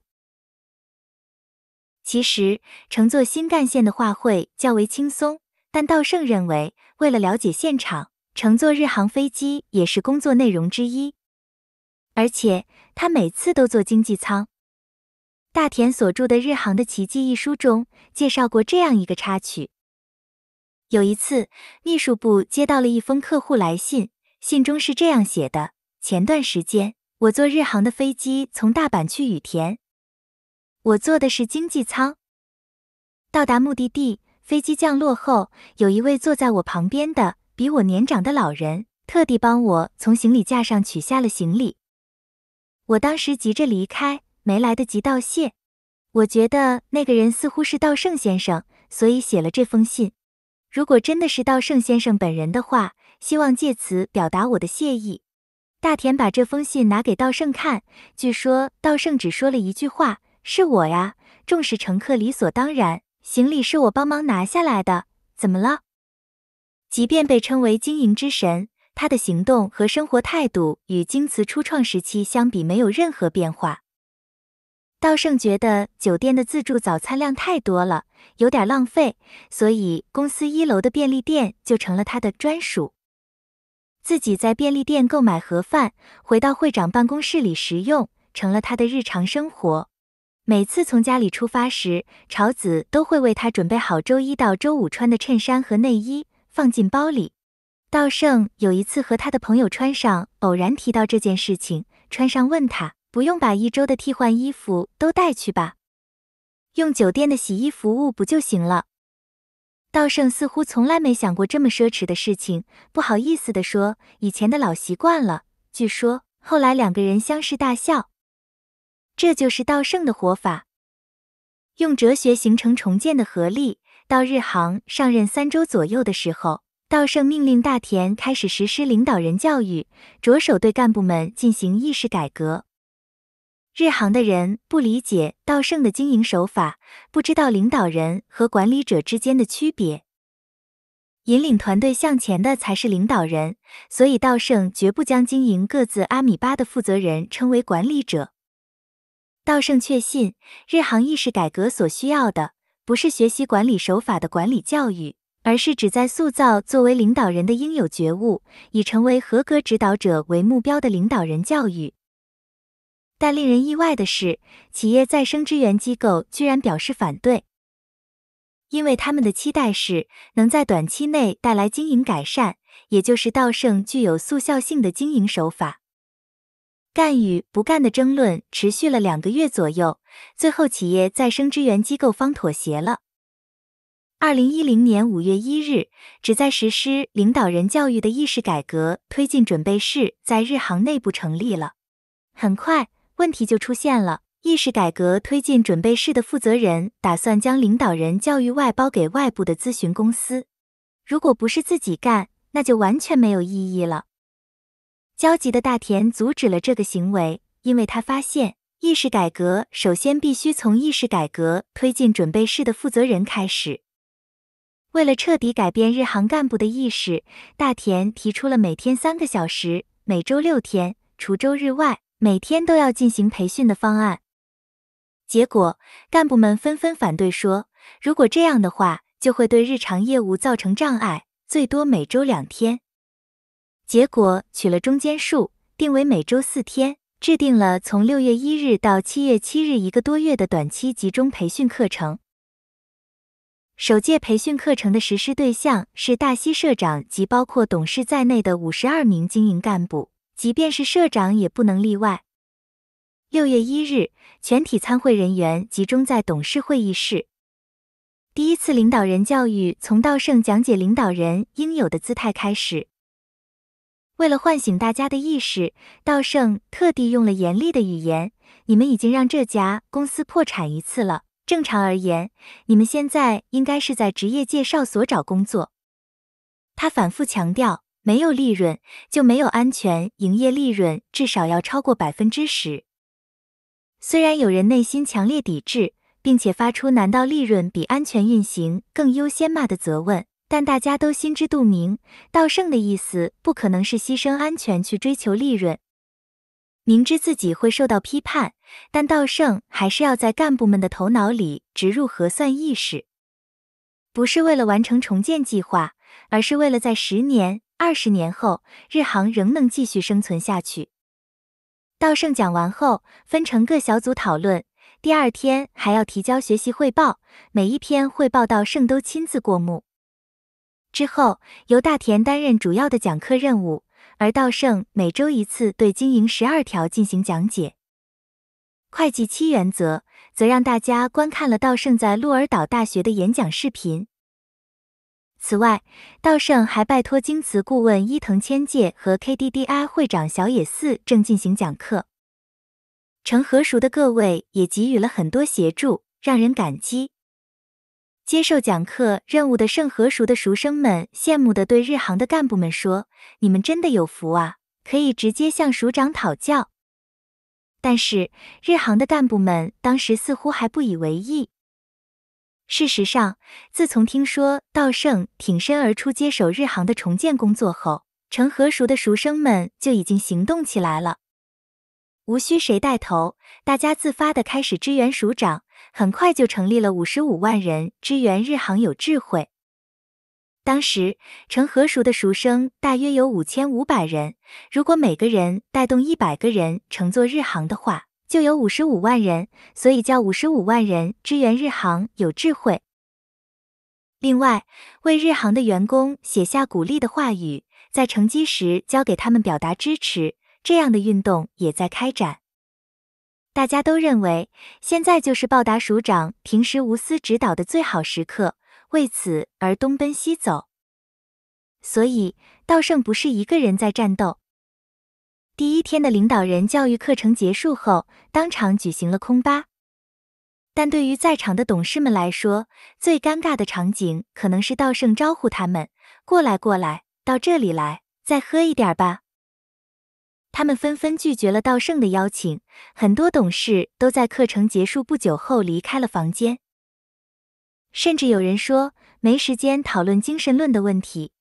其实，乘坐新干线的话会较为轻松，但道盛认为，为了了解现场，乘坐日航飞机也是工作内容之一。而且他每次都坐经济舱。大田所著的《日航的奇迹》一书中介绍过这样一个插曲：有一次，秘书部接到了一封客户来信，信中是这样写的：“前段时间，我坐日航的飞机从大阪去羽田，我坐的是经济舱。到达目的地，飞机降落后，有一位坐在我旁边的比我年长的老人，特地帮我从行李架上取下了行李。”我当时急着离开，没来得及道谢。我觉得那个人似乎是道圣先生，所以写了这封信。如果真的是道圣先生本人的话，希望借此表达我的谢意。大田把这封信拿给道圣看，据说道圣只说了一句话：“是我呀，重视乘客理所当然，行李是我帮忙拿下来的，怎么了？”即便被称为经营之神。他的行动和生活态度与京瓷初创时期相比没有任何变化。道盛觉得酒店的自助早餐量太多了，有点浪费，所以公司一楼的便利店就成了他的专属。自己在便利店购买盒饭，回到会长办公室里食用，成了他的日常生活。每次从家里出发时，朝子都会为他准备好周一到周五穿的衬衫和内衣，放进包里。道圣有一次和他的朋友穿上偶然提到这件事情，穿上问他不用把一周的替换衣服都带去吧，用酒店的洗衣服务不就行了？道圣似乎从来没想过这么奢侈的事情，不好意思地说以前的老习惯了。据说后来两个人相视大笑，这就是道圣的活法，用哲学形成重建的合力。到日航上任三周左右的时候。道盛命令大田开始实施领导人教育，着手对干部们进行意识改革。日航的人不理解道盛的经营手法，不知道领导人和管理者之间的区别。引领团队向前的才是领导人，所以道盛绝不将经营各自阿米巴的负责人称为管理者。道盛确信，日航意识改革所需要的，不是学习管理手法的管理教育。而是旨在塑造作为领导人的应有觉悟，以成为合格指导者为目标的领导人教育。但令人意外的是，企业再生支援机构居然表示反对，因为他们的期待是能在短期内带来经营改善，也就是稻盛具有速效性的经营手法。干与不干的争论持续了两个月左右，最后企业再生支援机构方妥协了。二零一零年五月一日，旨在实施领导人教育的意识改革推进准备室在日航内部成立了。很快，问题就出现了。意识改革推进准备室的负责人打算将领导人教育外包给外部的咨询公司，如果不是自己干，那就完全没有意义了。焦急的大田阻止了这个行为，因为他发现意识改革首先必须从意识改革推进准备室的负责人开始。为了彻底改变日航干部的意识，大田提出了每天三个小时，每周六天（除周日外），每天都要进行培训的方案。结果，干部们纷纷反对说，如果这样的话，就会对日常业务造成障碍。最多每周两天。结果取了中间数，定为每周四天，制定了从六月一日到七月七日一个多月的短期集中培训课程。首届培训课程的实施对象是大西社长及包括董事在内的五十二名经营干部，即便是社长也不能例外。六月一日，全体参会人员集中在董事会议室。第一次领导人教育从道盛讲解领导人应有的姿态开始。为了唤醒大家的意识，道盛特地用了严厉的语言：“你们已经让这家公司破产一次了。”正常而言，你们现在应该是在职业介绍所找工作。他反复强调，没有利润就没有安全，营业利润至少要超过百分之十。虽然有人内心强烈抵制，并且发出“难道利润比安全运行更优先吗”的责问，但大家都心知肚明，道胜的意思不可能是牺牲安全去追求利润。明知自己会受到批判，但稻盛还是要在干部们的头脑里植入核算意识，不是为了完成重建计划，而是为了在十年、二十年后，日航仍能继续生存下去。稻盛讲完后，分成各小组讨论，第二天还要提交学习汇报，每一篇汇报稻盛都亲自过目，之后由大田担任主要的讲课任务。而道圣每周一次对经营十二条进行讲解，会计七原则则让大家观看了道圣在鹿儿岛大学的演讲视频。此外，道圣还拜托京瓷顾问伊藤千介和 KDDI 会长小野寺正进行讲课。成和熟的各位也给予了很多协助，让人感激。接受讲课任务的盛和熟的熟生们羡慕地对日航的干部们说：“你们真的有福啊，可以直接向署长讨教。”但是日航的干部们当时似乎还不以为意。事实上，自从听说道盛挺身而出接手日航的重建工作后，成和熟的熟生们就已经行动起来了，无需谁带头，大家自发地开始支援署长。很快就成立了五十五万人支援日航有智慧。当时成和熟的熟生大约有五千五百人，如果每个人带动一百个人乘坐日航的话，就有五十五万人，所以叫五十五万人支援日航有智慧。另外，为日航的员工写下鼓励的话语，在乘机时交给他们表达支持，这样的运动也在开展。大家都认为现在就是报答署长平时无私指导的最好时刻，为此而东奔西走。所以，道圣不是一个人在战斗。第一天的领导人教育课程结束后，当场举行了空巴。但对于在场的董事们来说，最尴尬的场景可能是道圣招呼他们：“过来，过来，到这里来，再喝一点吧。”他们纷纷拒绝了道圣的邀请，很多董事都在课程结束不久后离开了房间，甚至有人说没时间讨论精神论的问题。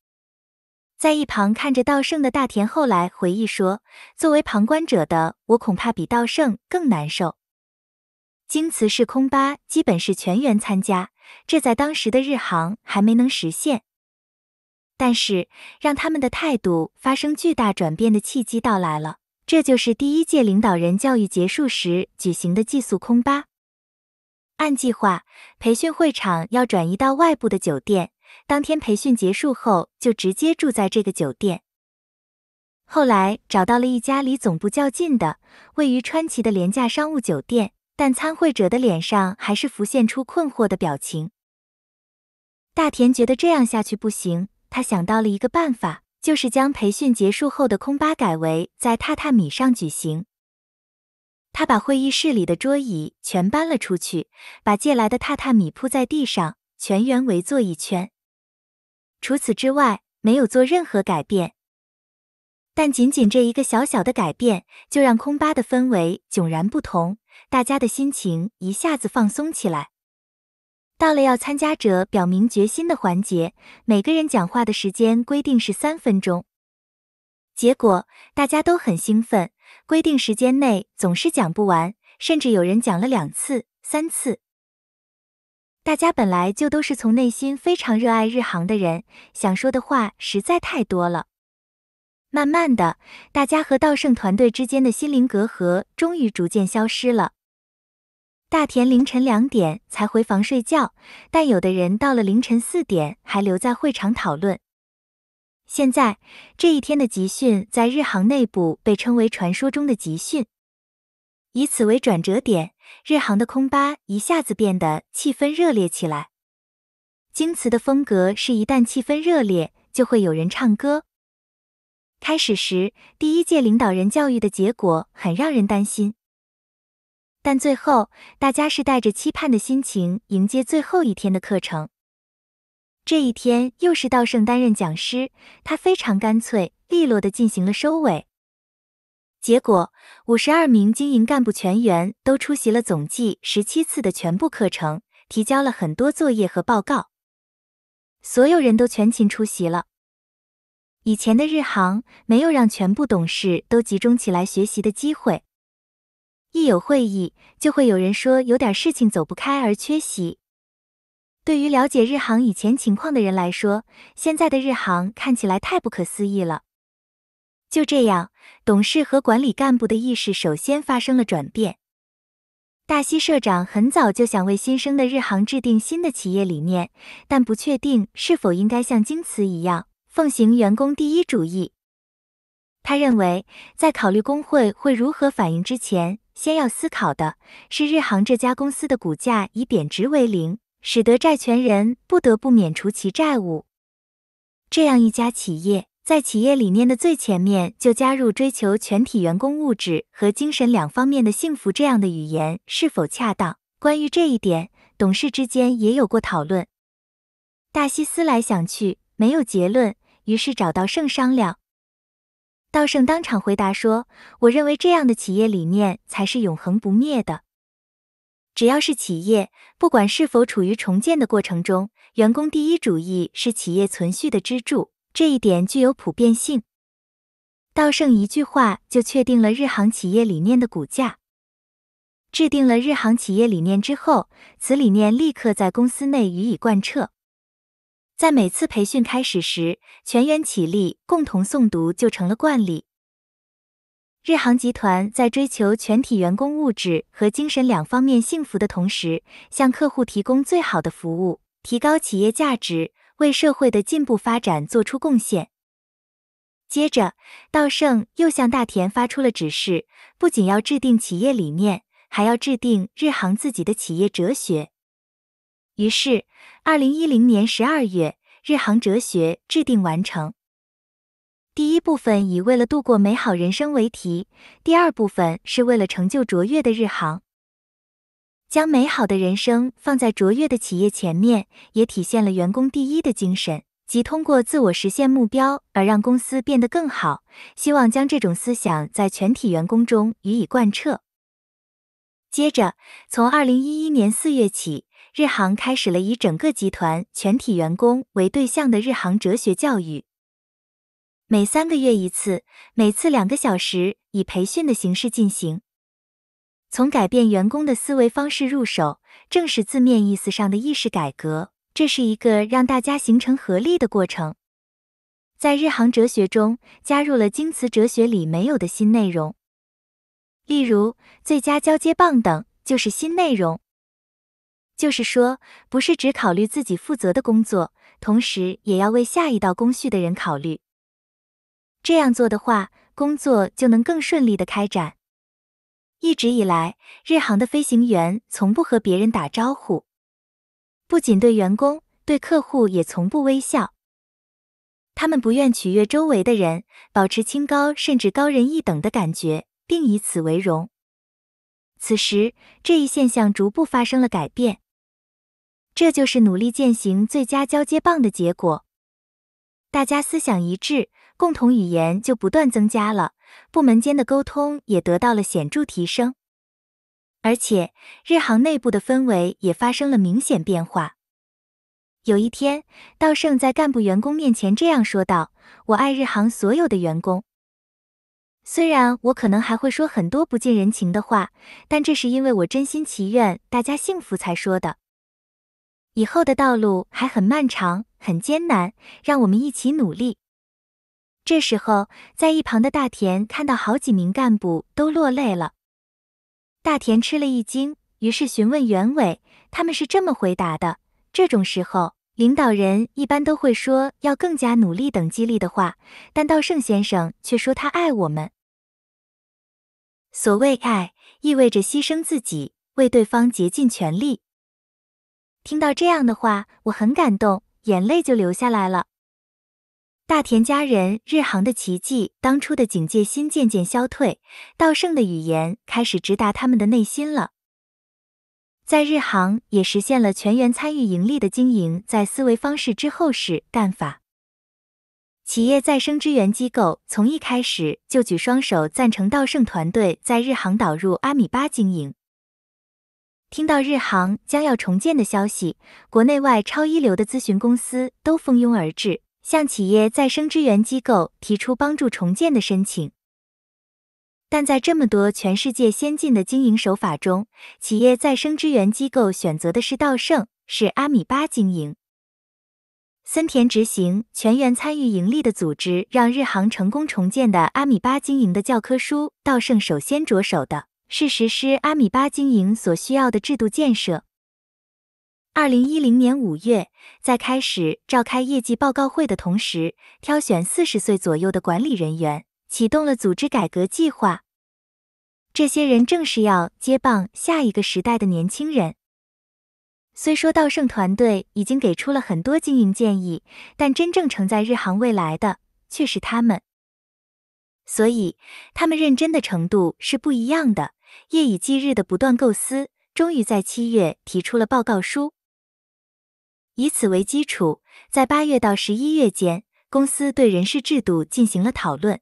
在一旁看着道圣的大田后来回忆说：“作为旁观者的我，恐怕比道圣更难受。”京瓷是空巴，基本是全员参加，这在当时的日航还没能实现。但是，让他们的态度发生巨大转变的契机到来了，这就是第一届领导人教育结束时举行的寄宿空吧。按计划，培训会场要转移到外部的酒店，当天培训结束后就直接住在这个酒店。后来找到了一家离总部较近的、位于川崎的廉价商务酒店，但参会者的脸上还是浮现出困惑的表情。大田觉得这样下去不行。他想到了一个办法，就是将培训结束后的空吧改为在榻榻米上举行。他把会议室里的桌椅全搬了出去，把借来的榻榻米铺在地上，全员围坐一圈。除此之外，没有做任何改变。但仅仅这一个小小的改变，就让空吧的氛围迥然不同，大家的心情一下子放松起来。到了要参加者表明决心的环节，每个人讲话的时间规定是三分钟。结果大家都很兴奋，规定时间内总是讲不完，甚至有人讲了两次、三次。大家本来就都是从内心非常热爱日航的人，想说的话实在太多了。慢慢的，大家和稻盛团队之间的心灵隔阂终于逐渐消失了。大田凌晨两点才回房睡觉，但有的人到了凌晨四点还留在会场讨论。现在这一天的集训在日航内部被称为“传说中的集训”。以此为转折点，日航的空巴一下子变得气氛热烈起来。京瓷的风格是一旦气氛热烈，就会有人唱歌。开始时，第一届领导人教育的结果很让人担心。但最后，大家是带着期盼的心情迎接最后一天的课程。这一天又是道圣担任讲师，他非常干脆利落的进行了收尾。结果，五十二名经营干部全员都出席了总计十七次的全部课程，提交了很多作业和报告。所有人都全勤出席了。以前的日航没有让全部董事都集中起来学习的机会。一有会议，就会有人说有点事情走不开而缺席。对于了解日航以前情况的人来说，现在的日航看起来太不可思议了。就这样，董事和管理干部的意识首先发生了转变。大西社长很早就想为新生的日航制定新的企业理念，但不确定是否应该像京瓷一样奉行员工第一主义。他认为，在考虑工会会如何反应之前。先要思考的是，日航这家公司的股价以贬值为零，使得债权人不得不免除其债务。这样一家企业，在企业理念的最前面就加入追求全体员工物质和精神两方面的幸福这样的语言，是否恰当？关于这一点，董事之间也有过讨论。大西思来想去没有结论，于是找到盛商量。道盛当场回答说：“我认为这样的企业理念才是永恒不灭的。只要是企业，不管是否处于重建的过程中，员工第一主义是企业存续的支柱，这一点具有普遍性。”道盛一句话就确定了日航企业理念的骨架。制定了日航企业理念之后，此理念立刻在公司内予以贯彻。在每次培训开始时，全员起立，共同诵读就成了惯例。日航集团在追求全体员工物质和精神两方面幸福的同时，向客户提供最好的服务，提高企业价值，为社会的进步发展做出贡献。接着，稻盛又向大田发出了指示：不仅要制定企业理念，还要制定日航自己的企业哲学。于是，二零一零年十二月，日航哲学制定完成。第一部分以“为了度过美好人生”为题，第二部分是为了成就卓越的日航。将美好的人生放在卓越的企业前面，也体现了员工第一的精神，即通过自我实现目标而让公司变得更好。希望将这种思想在全体员工中予以贯彻。接着，从二零一一年四月起。日航开始了以整个集团全体员工为对象的日航哲学教育，每三个月一次，每次两个小时，以培训的形式进行。从改变员工的思维方式入手，正是字面意思上的意识改革。这是一个让大家形成合力的过程。在日航哲学中加入了京瓷哲学里没有的新内容，例如最佳交接棒等，就是新内容。就是说，不是只考虑自己负责的工作，同时也要为下一道工序的人考虑。这样做的话，工作就能更顺利的开展。一直以来，日航的飞行员从不和别人打招呼，不仅对员工、对客户也从不微笑。他们不愿取悦周围的人，保持清高甚至高人一等的感觉，并以此为荣。此时，这一现象逐步发生了改变。这就是努力践行最佳交接棒的结果。大家思想一致，共同语言就不断增加了，部门间的沟通也得到了显著提升，而且日航内部的氛围也发生了明显变化。有一天，稻盛在干部员工面前这样说道：“我爱日航所有的员工，虽然我可能还会说很多不近人情的话，但这是因为我真心祈愿大家幸福才说的。”以后的道路还很漫长，很艰难，让我们一起努力。这时候，在一旁的大田看到好几名干部都落泪了，大田吃了一惊，于是询问原委。他们是这么回答的：这种时候，领导人一般都会说要更加努力等激励的话，但道盛先生却说他爱我们。所谓爱，意味着牺牲自己，为对方竭尽全力。听到这样的话，我很感动，眼泪就流下来了。大田家人，日航的奇迹，当初的警戒心渐渐消退，稻盛的语言开始直达他们的内心了。在日航也实现了全员参与盈利的经营，在思维方式之后是干法。企业再生支援机构从一开始就举双手赞成稻盛团队在日航导入阿米巴经营。听到日航将要重建的消息，国内外超一流的咨询公司都蜂拥而至，向企业再生支援机构提出帮助重建的申请。但在这么多全世界先进的经营手法中，企业再生支援机构选择的是稻盛，是阿米巴经营、森田执行全员参与盈利的组织，让日航成功重建的阿米巴经营的教科书。稻盛首先着手的。是实施阿米巴经营所需要的制度建设。二零一零年五月，在开始召开业绩报告会的同时，挑选四十岁左右的管理人员，启动了组织改革计划。这些人正是要接棒下一个时代的年轻人。虽说稻盛团队已经给出了很多经营建议，但真正承载日航未来的却是他们，所以他们认真的程度是不一样的。夜以继日的不断构思，终于在七月提出了报告书。以此为基础，在八月到十一月间，公司对人事制度进行了讨论。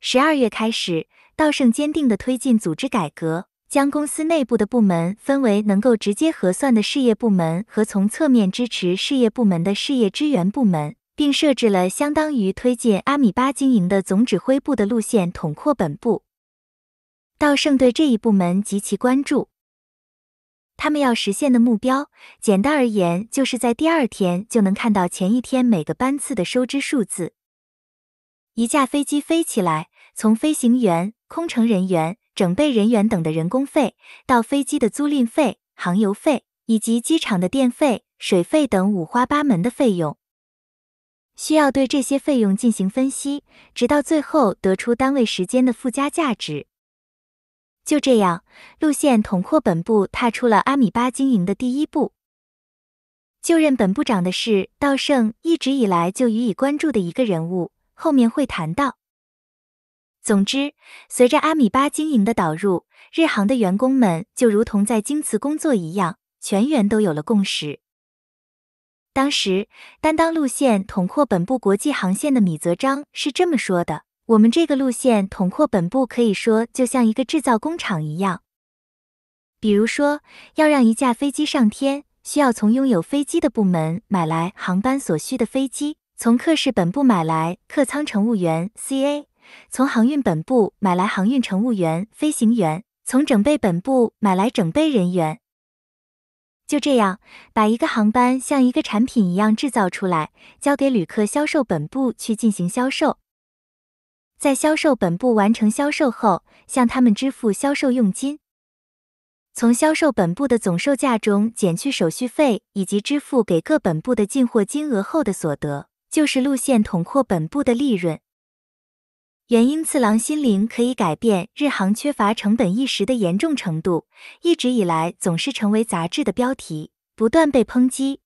十二月开始，稻盛坚定地推进组织改革，将公司内部的部门分为能够直接核算的事业部门和从侧面支持事业部门的事业支援部门，并设置了相当于推进阿米巴经营的总指挥部的路线统括本部。稻盛对这一部门极其关注。他们要实现的目标，简单而言，就是在第二天就能看到前一天每个班次的收支数字。一架飞机飞起来，从飞行员、空乘人员、整备人员等的人工费，到飞机的租赁费、航油费，以及机场的电费、水费等五花八门的费用，需要对这些费用进行分析，直到最后得出单位时间的附加价值。就这样，路线统括本部踏出了阿米巴经营的第一步。就任本部长的是道盛一直以来就予以关注的一个人物，后面会谈到。总之，随着阿米巴经营的导入，日航的员工们就如同在京瓷工作一样，全员都有了共识。当时，担当路线统括本部国际航线的米泽章是这么说的。我们这个路线统括本部可以说就像一个制造工厂一样。比如说，要让一架飞机上天，需要从拥有飞机的部门买来航班所需的飞机，从客室本部买来客舱乘务员 （CA），从航运本部买来航运乘务员、飞行员，从整备本部买来整备人员。就这样，把一个航班像一个产品一样制造出来，交给旅客销售本部去进行销售。在销售本部完成销售后，向他们支付销售佣金，从销售本部的总售价中减去手续费以及支付给各本部的进货金额后的所得，就是路线统括本部的利润。元因次郎心灵可以改变日航缺乏成本意识的严重程度，一直以来总是成为杂志的标题，不断被抨击。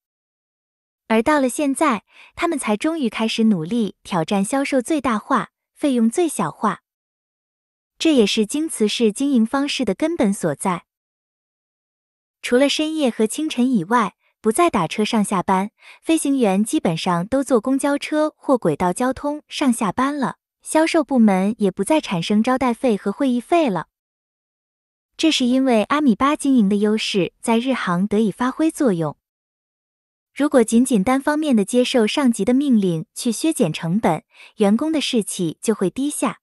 而到了现在，他们才终于开始努力挑战销售最大化。费用最小化，这也是京瓷式经营方式的根本所在。除了深夜和清晨以外，不再打车上下班，飞行员基本上都坐公交车或轨道交通上下班了。销售部门也不再产生招待费和会议费了，这是因为阿米巴经营的优势在日航得以发挥作用。如果仅仅单方面的接受上级的命令去削减成本，员工的士气就会低下。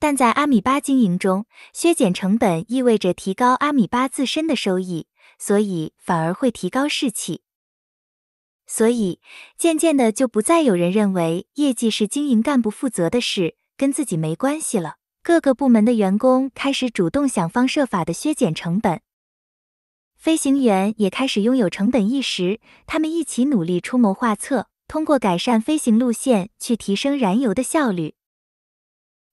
但在阿米巴经营中，削减成本意味着提高阿米巴自身的收益，所以反而会提高士气。所以，渐渐的就不再有人认为业绩是经营干部负责的事，跟自己没关系了。各个部门的员工开始主动想方设法的削减成本。飞行员也开始拥有成本意识，他们一起努力出谋划策，通过改善飞行路线去提升燃油的效率。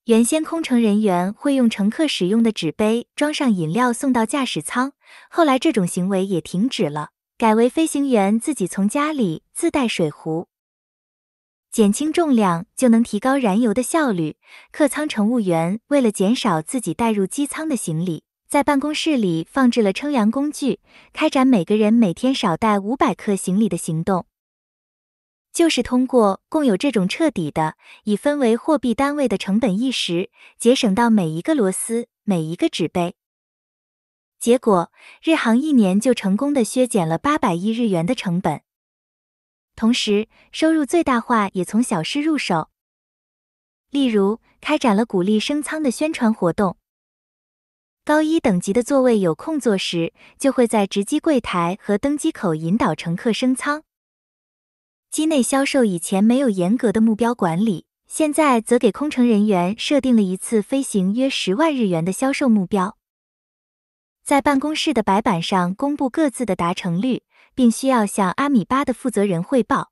原先空乘人员会用乘客使用的纸杯装上饮料送到驾驶舱，后来这种行为也停止了，改为飞行员自己从家里自带水壶，减轻重量就能提高燃油的效率。客舱乘务员为了减少自己带入机舱的行李。在办公室里放置了称量工具，开展每个人每天少带五百克行李的行动，就是通过共有这种彻底的以分为货币单位的成本意识，节省到每一个螺丝、每一个纸杯。结果，日航一年就成功的削减了八百亿日元的成本，同时收入最大化也从小事入手，例如开展了鼓励升舱的宣传活动。高一等级的座位有空座时，就会在值机柜台和登机口引导乘客升舱。机内销售以前没有严格的目标管理，现在则给空乘人员设定了一次飞行约十万日元的销售目标，在办公室的白板上公布各自的达成率，并需要向阿米巴的负责人汇报。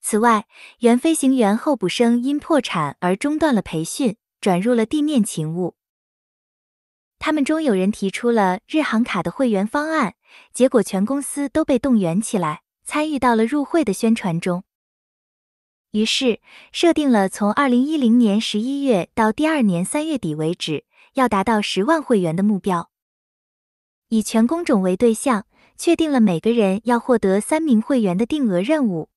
此外，原飞行员候补生因破产而中断了培训，转入了地面勤务。他们中有人提出了日航卡的会员方案，结果全公司都被动员起来，参与到了入会的宣传中。于是设定了从二零一零年十一月到第二年三月底为止，要达到十万会员的目标，以全工种为对象，确定了每个人要获得三名会员的定额任务。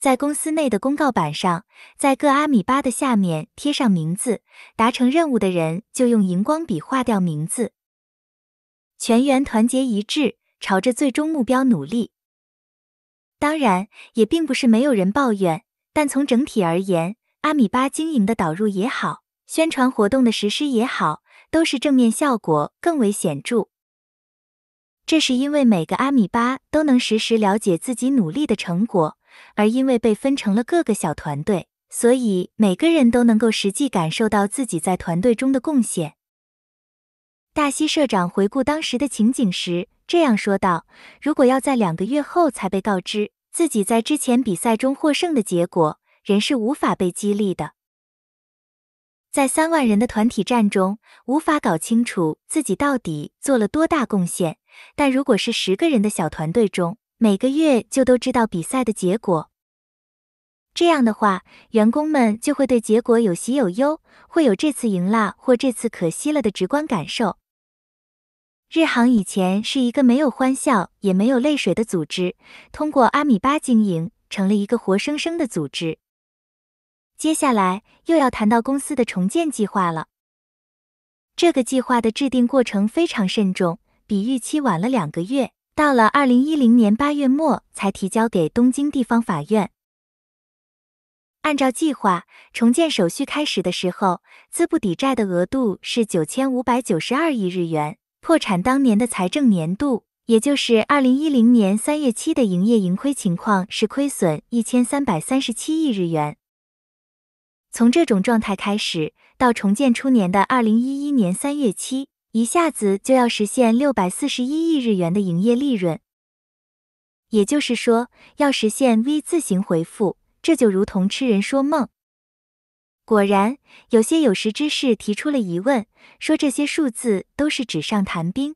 在公司内的公告板上，在各阿米巴的下面贴上名字，达成任务的人就用荧光笔划掉名字。全员团结一致，朝着最终目标努力。当然，也并不是没有人抱怨，但从整体而言，阿米巴经营的导入也好，宣传活动的实施也好，都是正面效果更为显著。这是因为每个阿米巴都能实时了解自己努力的成果。而因为被分成了各个小团队，所以每个人都能够实际感受到自己在团队中的贡献。大西社长回顾当时的情景时，这样说道：“如果要在两个月后才被告知自己在之前比赛中获胜的结果，人是无法被激励的。在三万人的团体战中，无法搞清楚自己到底做了多大贡献，但如果是十个人的小团队中，”每个月就都知道比赛的结果。这样的话，员工们就会对结果有喜有忧，会有这次赢了或这次可惜了的直观感受。日航以前是一个没有欢笑也没有泪水的组织，通过阿米巴经营成了一个活生生的组织。接下来又要谈到公司的重建计划了。这个计划的制定过程非常慎重，比预期晚了两个月。到了二零一零年八月末才提交给东京地方法院。按照计划，重建手续开始的时候，资不抵债的额度是九千五百九十二亿日元。破产当年的财政年度，也就是二零一零年三月期的营业盈亏情况是亏损一千三百三十七亿日元。从这种状态开始，到重建初年的二零一一年三月期，一下子就要实现六百四十一亿日元的营业利润，也就是说要实现 V 字形回复，这就如同痴人说梦。果然，有些有识之士提出了疑问，说这些数字都是纸上谈兵。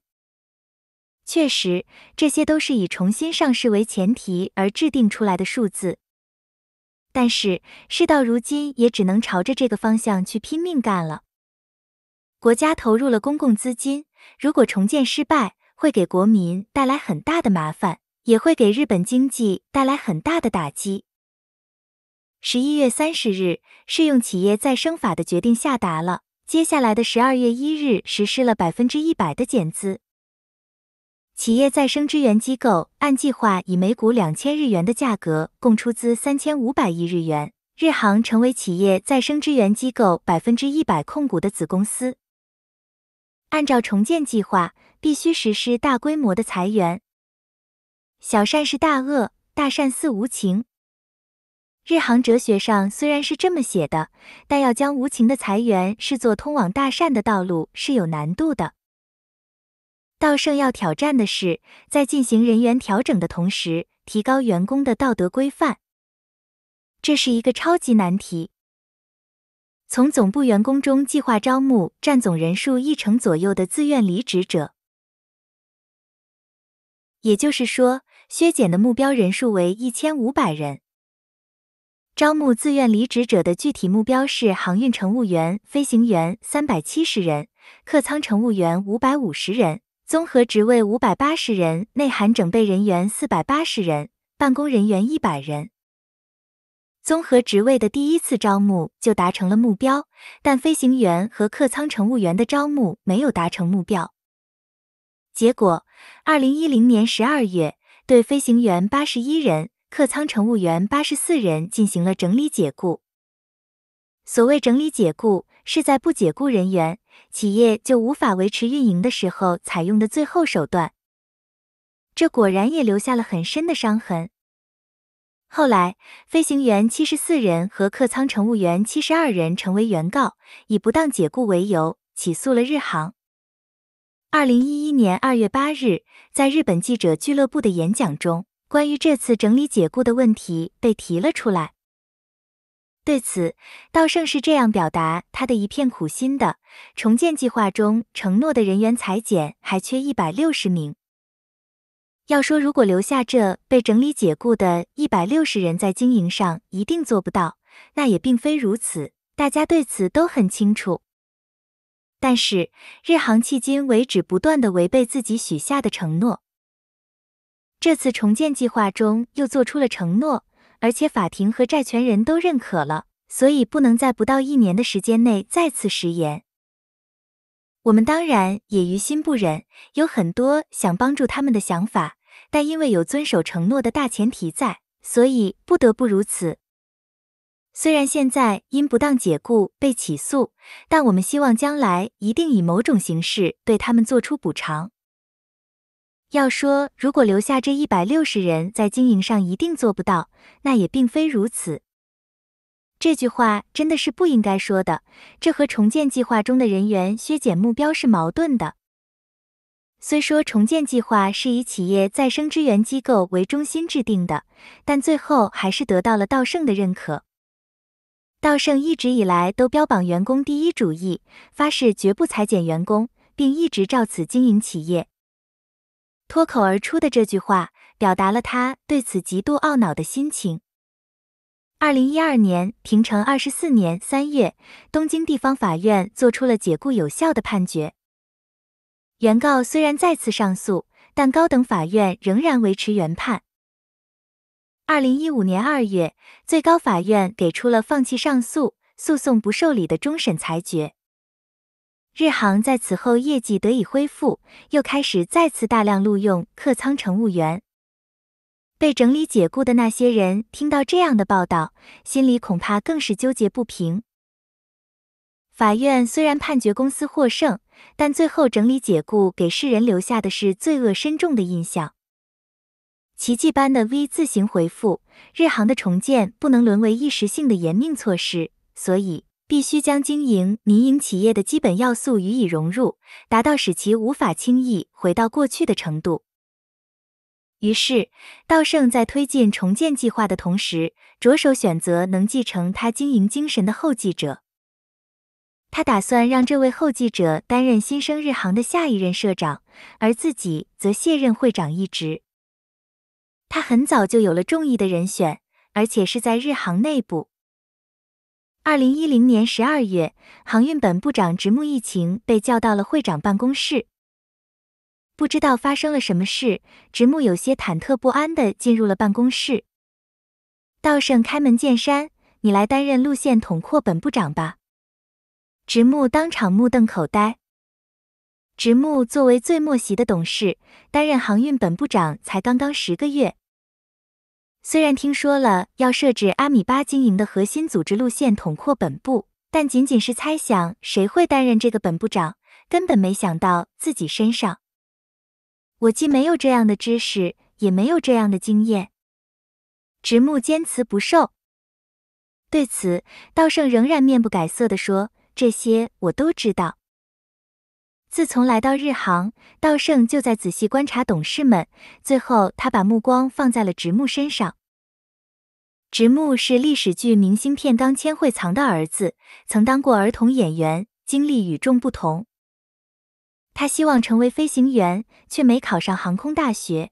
确实，这些都是以重新上市为前提而制定出来的数字，但是事到如今也只能朝着这个方向去拼命干了。国家投入了公共资金，如果重建失败，会给国民带来很大的麻烦，也会给日本经济带来很大的打击。十一月三十日，适用企业再生法的决定下达了，接下来的十二月一日实施了百分之一百的减资。企业再生支援机构按计划以每股两千日元的价格，共出资三千五百亿日元，日航成为企业再生支援机构百分之一百控股的子公司。按照重建计划，必须实施大规模的裁员。小善是大恶，大善似无情。日航哲学上虽然是这么写的，但要将无情的裁员视作通往大善的道路是有难度的。稻盛要挑战的是，在进行人员调整的同时，提高员工的道德规范，这是一个超级难题。从总部员工中计划招募占总人数一成左右的自愿离职者，也就是说，削减的目标人数为一千五百人。招募自愿离职者的具体目标是：航运乘务员、飞行员三百七十人，客舱乘务员五百五十人，综合职位五百八十人，内含整备人员四百八十人，办公人员一百人。综合职位的第一次招募就达成了目标，但飞行员和客舱乘务员的招募没有达成目标。结果，二零一零年十二月，对飞行员八十一人、客舱乘务员八十四人进行了整理解雇。所谓整理解雇，是在不解雇人员，企业就无法维持运营的时候采用的最后手段。这果然也留下了很深的伤痕。后来，飞行员七十四人和客舱乘务员七十二人成为原告，以不当解雇为由起诉了日航。二零一一年二月八日，在日本记者俱乐部的演讲中，关于这次整理解雇的问题被提了出来。对此，稻盛是这样表达他的一片苦心的：重建计划中承诺的人员裁减还缺一百六十名。要说如果留下这被整理解雇的一百六十人，在经营上一定做不到，那也并非如此，大家对此都很清楚。但是日航迄今为止不断的违背自己许下的承诺，这次重建计划中又做出了承诺，而且法庭和债权人都认可了，所以不能在不到一年的时间内再次食言。我们当然也于心不忍，有很多想帮助他们的想法。但因为有遵守承诺的大前提在，所以不得不如此。虽然现在因不当解雇被起诉，但我们希望将来一定以某种形式对他们做出补偿。要说如果留下这一百六十人在经营上一定做不到，那也并非如此。这句话真的是不应该说的，这和重建计划中的人员削减目标是矛盾的。虽说重建计划是以企业再生支援机构为中心制定的，但最后还是得到了稻盛的认可。稻盛一直以来都标榜员工第一主义，发誓绝不裁减员工，并一直照此经营企业。脱口而出的这句话，表达了他对此极度懊恼的心情。二零一二年平成二十四年三月，东京地方法院作出了解雇有效的判决。原告虽然再次上诉，但高等法院仍然维持原判。二零一五年二月，最高法院给出了放弃上诉、诉讼不受理的终审裁决。日航在此后业绩得以恢复，又开始再次大量录用客舱乘务员。被整理解雇的那些人听到这样的报道，心里恐怕更是纠结不平。法院虽然判决公司获胜。但最后整理解雇给世人留下的是罪恶深重的印象。奇迹般的 V 自行回复：日航的重建不能沦为一时性的严命措施，所以必须将经营民营企业的基本要素予以融入，达到使其无法轻易回到过去的程度。于是，稻盛在推进重建计划的同时，着手选择能继承他经营精神的后继者。他打算让这位后继者担任新生日航的下一任社长，而自己则卸任会长一职。他很早就有了中意的人选，而且是在日航内部。二零一零年十二月，航运本部长直木疫情被叫到了会长办公室。不知道发生了什么事，直木有些忐忑不安地进入了办公室。道圣开门见山：“你来担任路线统括本部长吧。”直木当场目瞪口呆。直木作为最末席的董事，担任航运本部长才刚刚十个月。虽然听说了要设置阿米巴经营的核心组织路线统括本部，但仅仅是猜想，谁会担任这个本部长，根本没想到自己身上。我既没有这样的知识，也没有这样的经验。直木坚持不受。对此，道盛仍然面不改色地说。这些我都知道。自从来到日航，道盛就在仔细观察董事们。最后，他把目光放在了直木身上。直木是历史剧明星片冈千惠藏的儿子，曾当过儿童演员，经历与众不同。他希望成为飞行员，却没考上航空大学。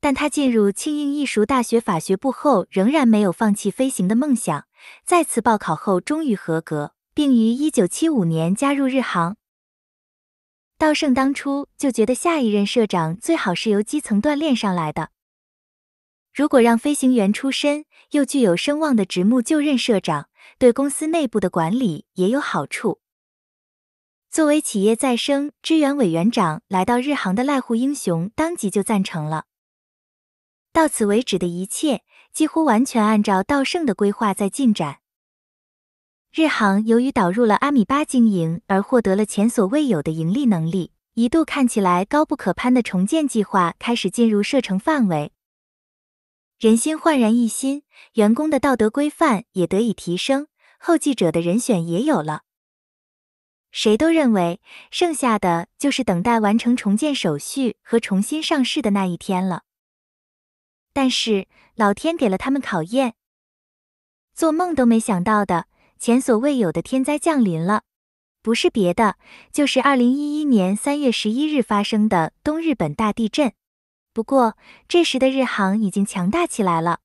但他进入庆应艺术大学法学部后，仍然没有放弃飞行的梦想。再次报考后，终于合格。并于一九七五年加入日航。稻盛当初就觉得下一任社长最好是由基层锻炼上来的。如果让飞行员出身又具有声望的直木就任社长，对公司内部的管理也有好处。作为企业再生支援委员长来到日航的赖户英雄当即就赞成。了到此为止的一切几乎完全按照稻盛的规划在进展。日航由于导入了阿米巴经营，而获得了前所未有的盈利能力，一度看起来高不可攀的重建计划开始进入射程范围，人心焕然一新，员工的道德规范也得以提升，后继者的人选也有了，谁都认为剩下的就是等待完成重建手续和重新上市的那一天了。但是老天给了他们考验，做梦都没想到的。前所未有的天灾降临了，不是别的，就是二零一一年三月十一日发生的东日本大地震。不过，这时的日航已经强大起来了。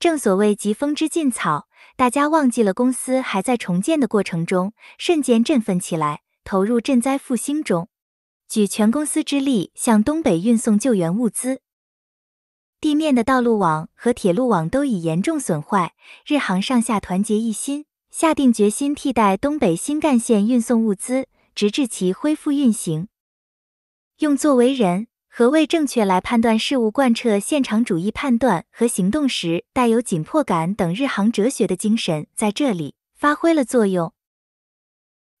正所谓疾风知劲草，大家忘记了公司还在重建的过程中，瞬间振奋起来，投入赈灾复兴中，举全公司之力向东北运送救援物资。地面的道路网和铁路网都已严重损坏，日航上下团结一心。下定决心替代东北新干线运送物资，直至其恢复运行。用作为人何谓正确来判断事物，贯彻现场主义判断和行动时带有紧迫感等日航哲学的精神在这里发挥了作用。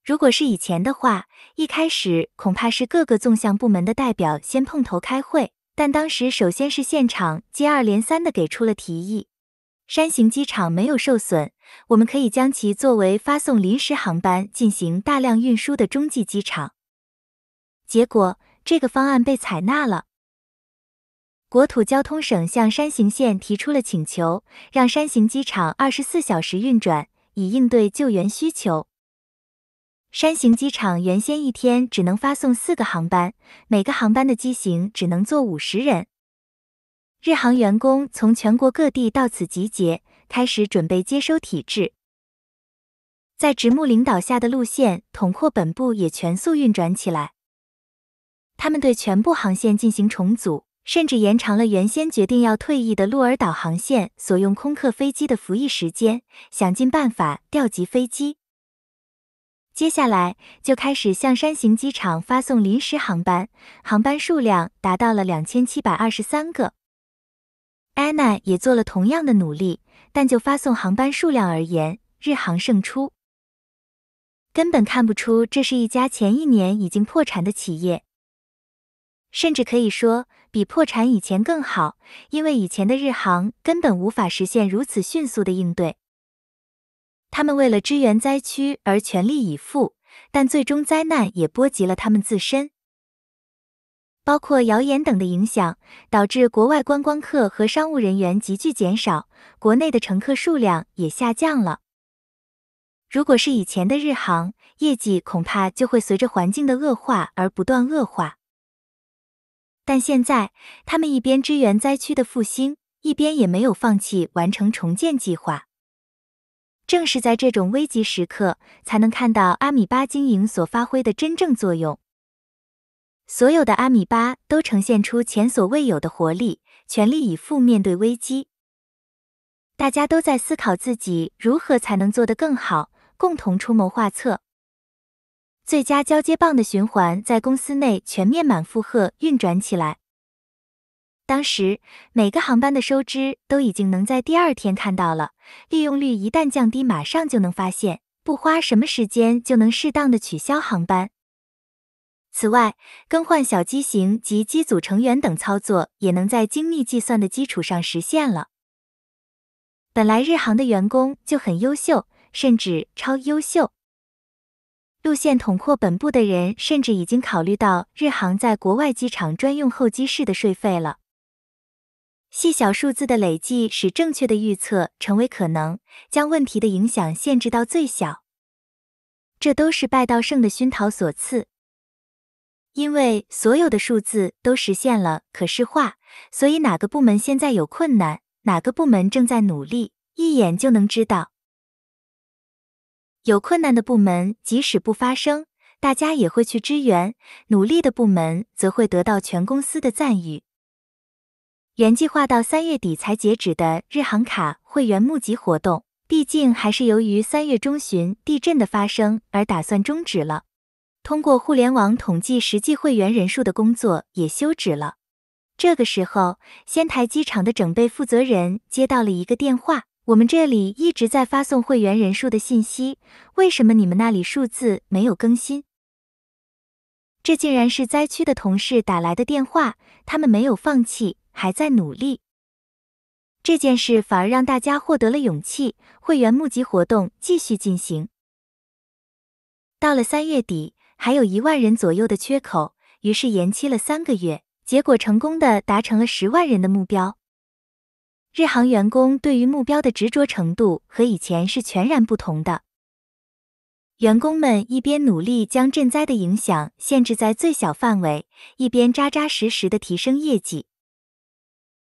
如果是以前的话，一开始恐怕是各个纵向部门的代表先碰头开会，但当时首先是现场接二连三的给出了提议。山形机场没有受损。我们可以将其作为发送临时航班进行大量运输的中继机场。结果，这个方案被采纳了。国土交通省向山形县提出了请求，让山形机场二十四小时运转，以应对救援需求。山形机场原先一天只能发送四个航班，每个航班的机型只能坐五十人。日航员工从全国各地到此集结。开始准备接收体制，在直木领导下的路线统括本部也全速运转起来。他们对全部航线进行重组，甚至延长了原先决定要退役的鹿儿岛航线所用空客飞机的服役时间，想尽办法调集飞机。接下来就开始向山形机场发送临时航班，航班数量达到了两千七百二十三个。安娜也做了同样的努力。但就发送航班数量而言，日航胜出。根本看不出这是一家前一年已经破产的企业，甚至可以说比破产以前更好，因为以前的日航根本无法实现如此迅速的应对。他们为了支援灾区而全力以赴，但最终灾难也波及了他们自身。包括谣言等的影响，导致国外观光客和商务人员急剧减少，国内的乘客数量也下降了。如果是以前的日航，业绩恐怕就会随着环境的恶化而不断恶化。但现在，他们一边支援灾区的复兴，一边也没有放弃完成重建计划。正是在这种危急时刻，才能看到阿米巴经营所发挥的真正作用。所有的阿米巴都呈现出前所未有的活力，全力以赴面对危机。大家都在思考自己如何才能做得更好，共同出谋划策。最佳交接棒的循环在公司内全面满负荷运转起来。当时，每个航班的收支都已经能在第二天看到了，利用率一旦降低，马上就能发现，不花什么时间就能适当的取消航班。此外，更换小机型及机组成员等操作也能在精密计算的基础上实现了。本来日航的员工就很优秀，甚至超优秀。路线统括本部的人甚至已经考虑到日航在国外机场专用候机室的税费了。细小数字的累计使正确的预测成为可能，将问题的影响限制到最小。这都是拜道盛的熏陶所赐。因为所有的数字都实现了可视化，所以哪个部门现在有困难，哪个部门正在努力，一眼就能知道。有困难的部门即使不发声，大家也会去支援；努力的部门则会得到全公司的赞誉。原计划到三月底才截止的日航卡会员募集活动，毕竟还是由于三月中旬地震的发生而打算终止了。通过互联网统计实际会员人数的工作也休止了。这个时候，仙台机场的整备负责人接到了一个电话：“我们这里一直在发送会员人数的信息，为什么你们那里数字没有更新？”这竟然是灾区的同事打来的电话，他们没有放弃，还在努力。这件事反而让大家获得了勇气，会员募集活动继续进行。到了三月底。还有一万人左右的缺口，于是延期了三个月，结果成功的达成了十万人的目标。日航员工对于目标的执着程度和以前是全然不同的。员工们一边努力将赈灾的影响限制在最小范围，一边扎扎实实的提升业绩。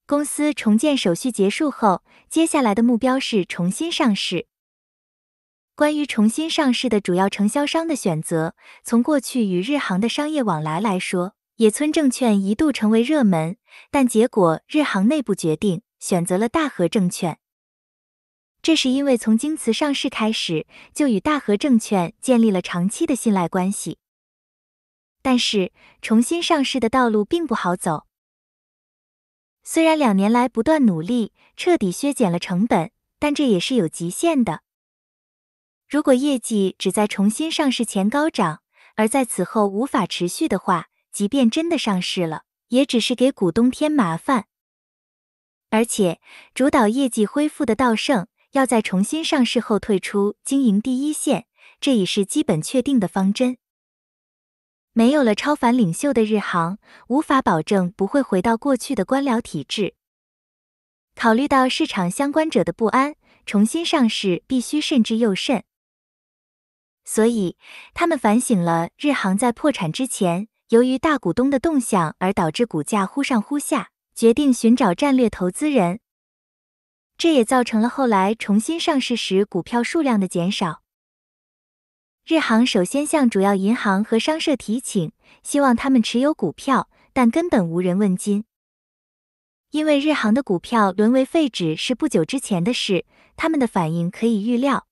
公司重建手续结束后，接下来的目标是重新上市。关于重新上市的主要承销商的选择，从过去与日航的商业往来来说，野村证券一度成为热门，但结果日航内部决定选择了大和证券。这是因为从京瓷上市开始，就与大和证券建立了长期的信赖关系。但是，重新上市的道路并不好走。虽然两年来不断努力，彻底削减了成本，但这也是有极限的。如果业绩只在重新上市前高涨，而在此后无法持续的话，即便真的上市了，也只是给股东添麻烦。而且，主导业绩恢复的稻盛要在重新上市后退出经营第一线，这已是基本确定的方针。没有了超凡领袖的日航，无法保证不会回到过去的官僚体制。考虑到市场相关者的不安，重新上市必须慎之又慎。所以，他们反省了日航在破产之前，由于大股东的动向而导致股价忽上忽下，决定寻找战略投资人。这也造成了后来重新上市时股票数量的减少。日航首先向主要银行和商社提请，希望他们持有股票，但根本无人问津。因为日航的股票沦为废纸是不久之前的事，他们的反应可以预料。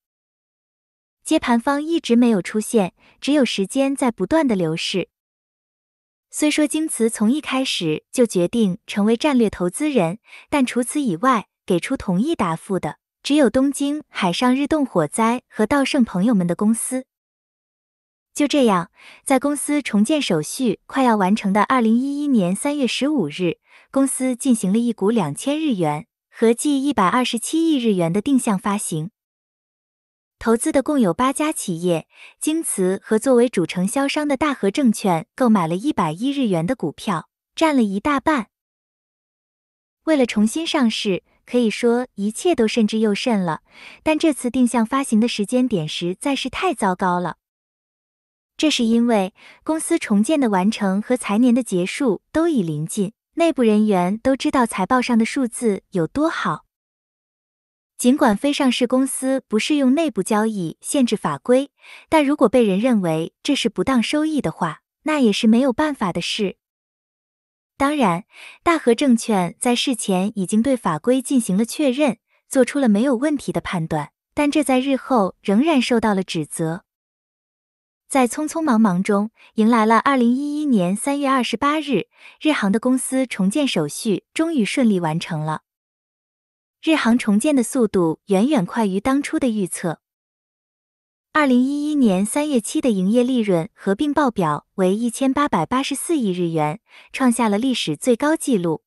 接盘方一直没有出现，只有时间在不断的流逝。虽说京瓷从一开始就决定成为战略投资人，但除此以外，给出同意答复的只有东京海上日动火灾和稻盛朋友们的公司。就这样，在公司重建手续快要完成的二零一一年三月十五日，公司进行了一股两千日元，合计一百二十七亿日元的定向发行。投资的共有八家企业，京瓷和作为主承销商的大和证券购买了一百亿日元的股票，占了一大半。为了重新上市，可以说一切都慎之又慎了。但这次定向发行的时间点实在是太糟糕了，这是因为公司重建的完成和财年的结束都已临近，内部人员都知道财报上的数字有多好。尽管非上市公司不适用内部交易限制法规，但如果被人认为这是不当收益的话，那也是没有办法的事。当然，大和证券在事前已经对法规进行了确认，做出了没有问题的判断，但这在日后仍然受到了指责。在匆匆忙忙中，迎来了二零一一年三月二十八日，日航的公司重建手续终于顺利完成了。日航重建的速度远远快于当初的预测。二零一一年三月期的营业利润合并报表为一千八百八十四亿日元，创下了历史最高纪录。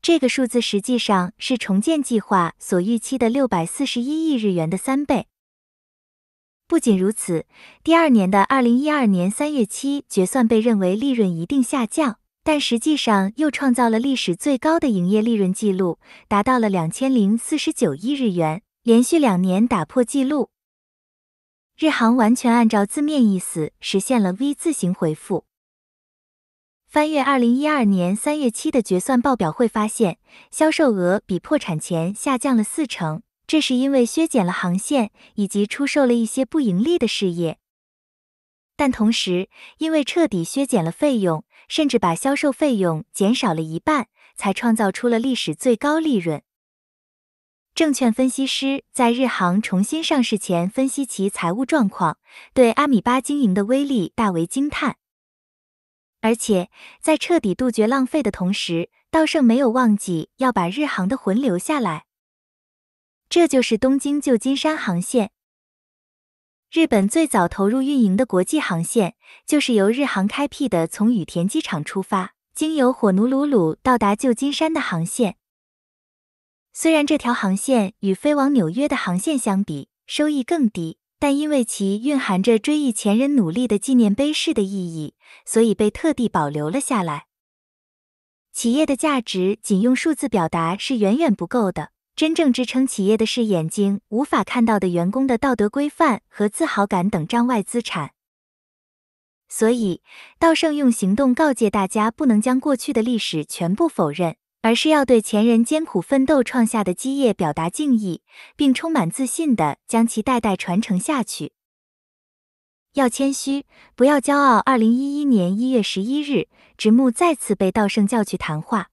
这个数字实际上是重建计划所预期的六百四十一亿日元的三倍。不仅如此，第二年的二零一二年三月期决算被认为利润一定下降。但实际上又创造了历史最高的营业利润记录，达到了两千零四十九亿日元，连续两年打破纪录。日航完全按照字面意思实现了 V 字形回复。翻阅二零一二年三月期的决算报表会发现，销售额比破产前下降了四成，这是因为削减了航线以及出售了一些不盈利的事业。但同时，因为彻底削减了费用。甚至把销售费用减少了一半，才创造出了历史最高利润。证券分析师在日航重新上市前分析其财务状况，对阿米巴经营的威力大为惊叹。而且在彻底杜绝浪费的同时，稻盛没有忘记要把日航的魂留下来。这就是东京旧金山航线。日本最早投入运营的国际航线，就是由日航开辟的从羽田机场出发，经由火奴鲁鲁到达旧金山的航线。虽然这条航线与飞往纽约的航线相比收益更低，但因为其蕴含着追忆前人努力的纪念碑式的意义，所以被特地保留了下来。企业的价值仅用数字表达是远远不够的。真正支撑企业的是眼睛无法看到的员工的道德规范和自豪感等账外资产。所以，稻盛用行动告诫大家，不能将过去的历史全部否认，而是要对前人艰苦奋斗创下的基业表达敬意，并充满自信的将其代代传承下去。要谦虚，不要骄傲。二零一一年一月十一日，直木再次被稻盛叫去谈话。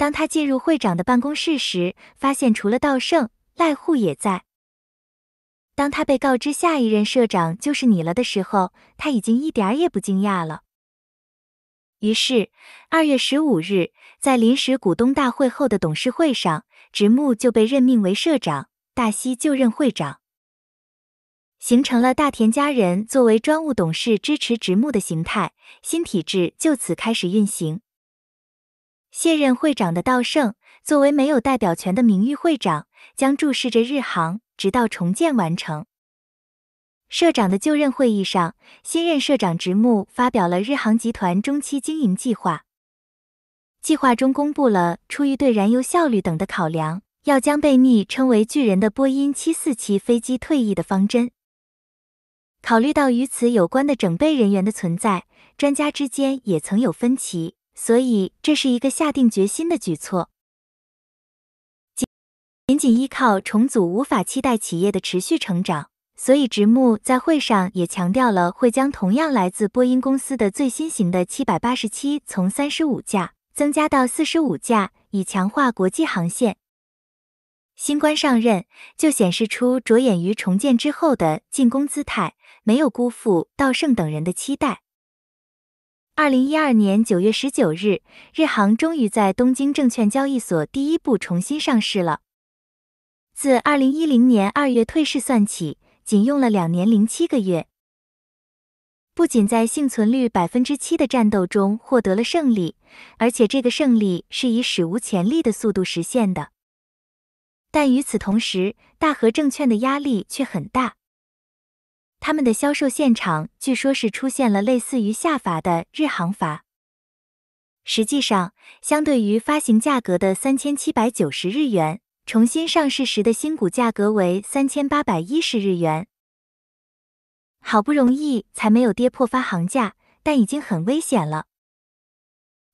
当他进入会长的办公室时，发现除了道圣，赖户也在。当他被告知下一任社长就是你了的时候，他已经一点也不惊讶了。于是，二月十五日，在临时股东大会后的董事会上，直木就被任命为社长，大西就任会长，形成了大田家人作为专务董事支持直木的形态，新体制就此开始运行。卸任会长的稻盛，作为没有代表权的名誉会长，将注视着日航，直到重建完成。社长的就任会议上，新任社长直木发表了日航集团中期经营计划。计划中公布了出于对燃油效率等的考量，要将被昵称为“巨人”的波音七四七飞机退役的方针。考虑到与此有关的整备人员的存在，专家之间也曾有分歧。所以这是一个下定决心的举措。仅仅依靠重组无法期待企业的持续成长，所以直木在会上也强调了会将同样来自波音公司的最新型的787从35架增加到45架，以强化国际航线。新官上任就显示出着眼于重建之后的进攻姿态，没有辜负道盛等人的期待。二零一二年九月十九日，日航终于在东京证券交易所第一部重新上市了。自二零一零年二月退市算起，仅用了两年零七个月。不仅在幸存率百分之七的战斗中获得了胜利，而且这个胜利是以史无前例的速度实现的。但与此同时，大和证券的压力却很大。他们的销售现场据说是出现了类似于下法的日航法。实际上，相对于发行价格的三千七百九十日元，重新上市时的新股价格为三千八百一十日元。好不容易才没有跌破发行价，但已经很危险了。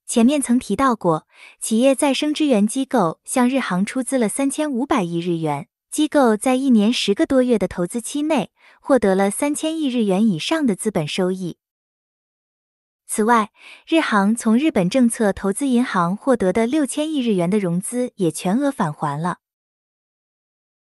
前面曾提到过，企业再生支援机构向日航出资了三千五百亿日元，机构在一年十个多月的投资期内。获得了三千亿日元以上的资本收益。此外，日航从日本政策投资银行获得的六千亿日元的融资也全额返还了。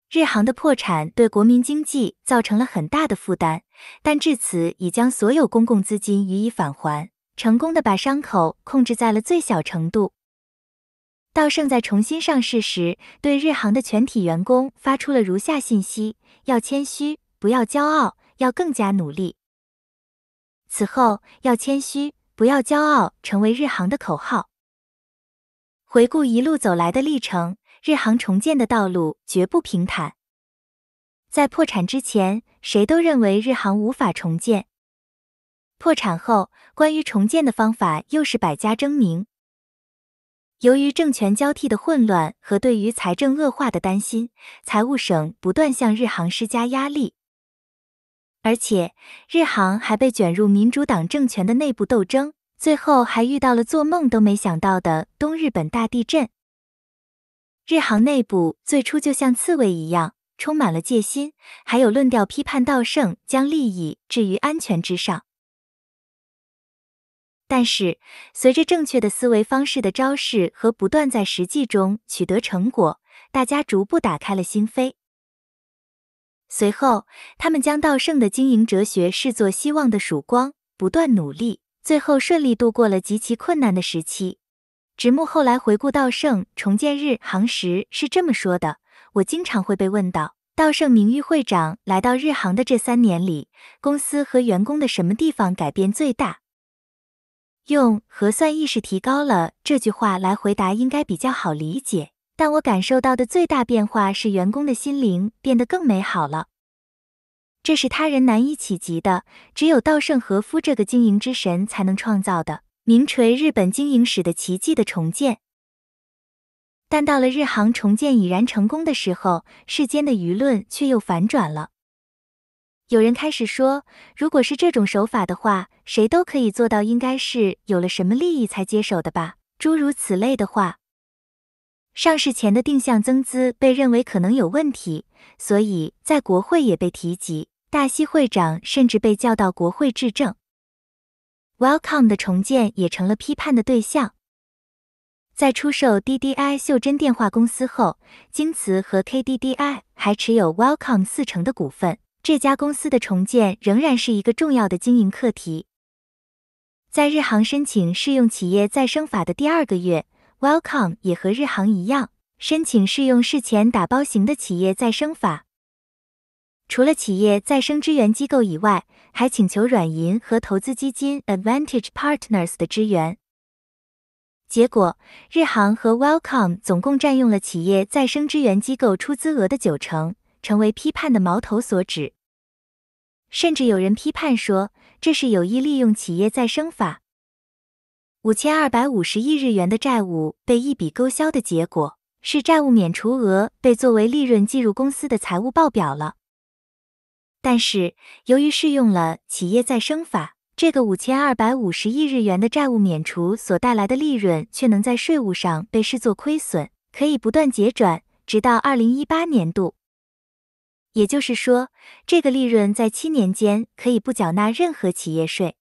日航的破产对国民经济造成了很大的负担，但至此已将所有公共资金予以返还，成功的把伤口控制在了最小程度。稻盛在重新上市时，对日航的全体员工发出了如下信息：要谦虚。不要骄傲，要更加努力。此后要谦虚，不要骄傲，成为日航的口号。回顾一路走来的历程，日航重建的道路绝不平坦。在破产之前，谁都认为日航无法重建；破产后，关于重建的方法又是百家争鸣。由于政权交替的混乱和对于财政恶化的担心，财务省不断向日航施加压力。而且，日航还被卷入民主党政权的内部斗争，最后还遇到了做梦都没想到的东日本大地震。日航内部最初就像刺猬一样，充满了戒心，还有论调批判道盛将利益置于安全之上。但是，随着正确的思维方式的昭示和不断在实际中取得成果，大家逐步打开了心扉。随后，他们将稻圣的经营哲学视作希望的曙光，不断努力，最后顺利度过了极其困难的时期。直木后来回顾稻圣重建日航时是这么说的：“我经常会被问到，稻圣名誉会长来到日航的这三年里，公司和员工的什么地方改变最大？用‘核算意识提高了’这句话来回答，应该比较好理解。”但我感受到的最大变化是员工的心灵变得更美好了，这是他人难以企及的，只有稻盛和夫这个经营之神才能创造的，名垂日本经营史的奇迹的重建。但到了日航重建已然成功的时候，世间的舆论却又反转了，有人开始说，如果是这种手法的话，谁都可以做到，应该是有了什么利益才接手的吧，诸如此类的话。上市前的定向增资被认为可能有问题，所以在国会也被提及。大西会长甚至被叫到国会质证。Welcom e 的重建也成了批判的对象。在出售 DDI 袖珍电话公司后，京瓷和 KDDI 还持有 Welcom e 四成的股份。这家公司的重建仍然是一个重要的经营课题。在日航申请适用企业再生法的第二个月。Welcom e 也和日航一样，申请适用事前打包型的企业再生法。除了企业再生支援机构以外，还请求软银和投资基金 Advantage Partners 的支援。结果，日航和 Welcom e 总共占用了企业再生支援机构出资额的九成，成为批判的矛头所指。甚至有人批判说，这是有意利用企业再生法。五千二百五十亿日元的债务被一笔勾销的结果是，债务免除额被作为利润计入公司的财务报表了。但是，由于适用了企业再生法，这个五千二百五十亿日元的债务免除所带来的利润却能在税务上被视作亏损，可以不断结转，直到二零一八年度。也就是说，这个利润在七年间可以不缴纳任何企业税。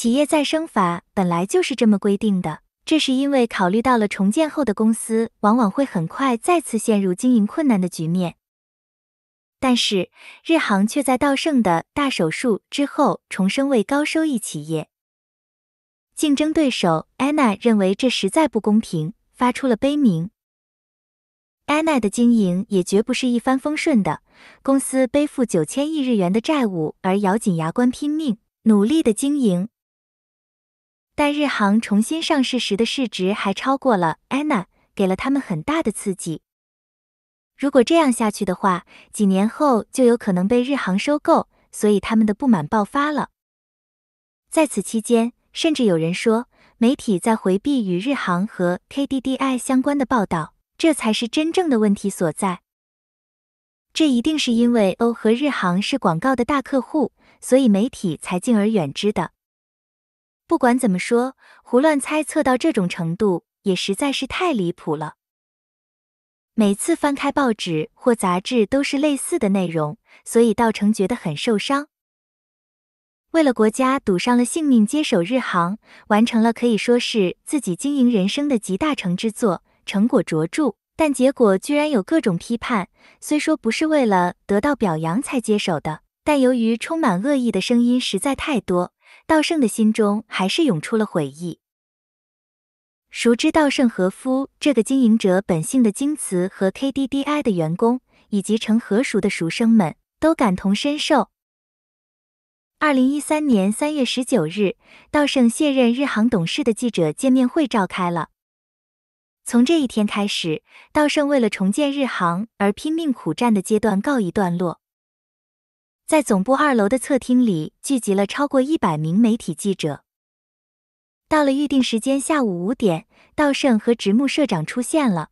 企业再生法本来就是这么规定的，这是因为考虑到了重建后的公司往往会很快再次陷入经营困难的局面。但是日航却在稻盛的大手术之后重生为高收益企业，竞争对手安娜认为这实在不公平，发出了悲鸣。安娜的经营也绝不是一帆风顺的，公司背负九千亿日元的债务而咬紧牙关拼命努力的经营。但日航重新上市时的市值还超过了 ANA，n 给了他们很大的刺激。如果这样下去的话，几年后就有可能被日航收购，所以他们的不满爆发了。在此期间，甚至有人说媒体在回避与日航和 KDDI 相关的报道，这才是真正的问题所在。这一定是因为欧和日航是广告的大客户，所以媒体才敬而远之的。不管怎么说，胡乱猜测到这种程度也实在是太离谱了。每次翻开报纸或杂志都是类似的内容，所以道成觉得很受伤。为了国家赌上了性命接手日航，完成了可以说是自己经营人生的集大成之作，成果卓著。但结果居然有各种批判，虽说不是为了得到表扬才接手的，但由于充满恶意的声音实在太多。道圣的心中还是涌出了悔意。熟知稻盛和夫这个经营者本性的京瓷和 KDDI 的员工，以及成和熟的熟生们，都感同身受。二零一三年三月十九日，稻盛卸任日航董事的记者见面会召开了。从这一天开始，稻盛为了重建日航而拼命苦战的阶段告一段落。在总部二楼的侧厅里，聚集了超过一百名媒体记者。到了预定时间，下午五点，稻盛和直木社长出现了。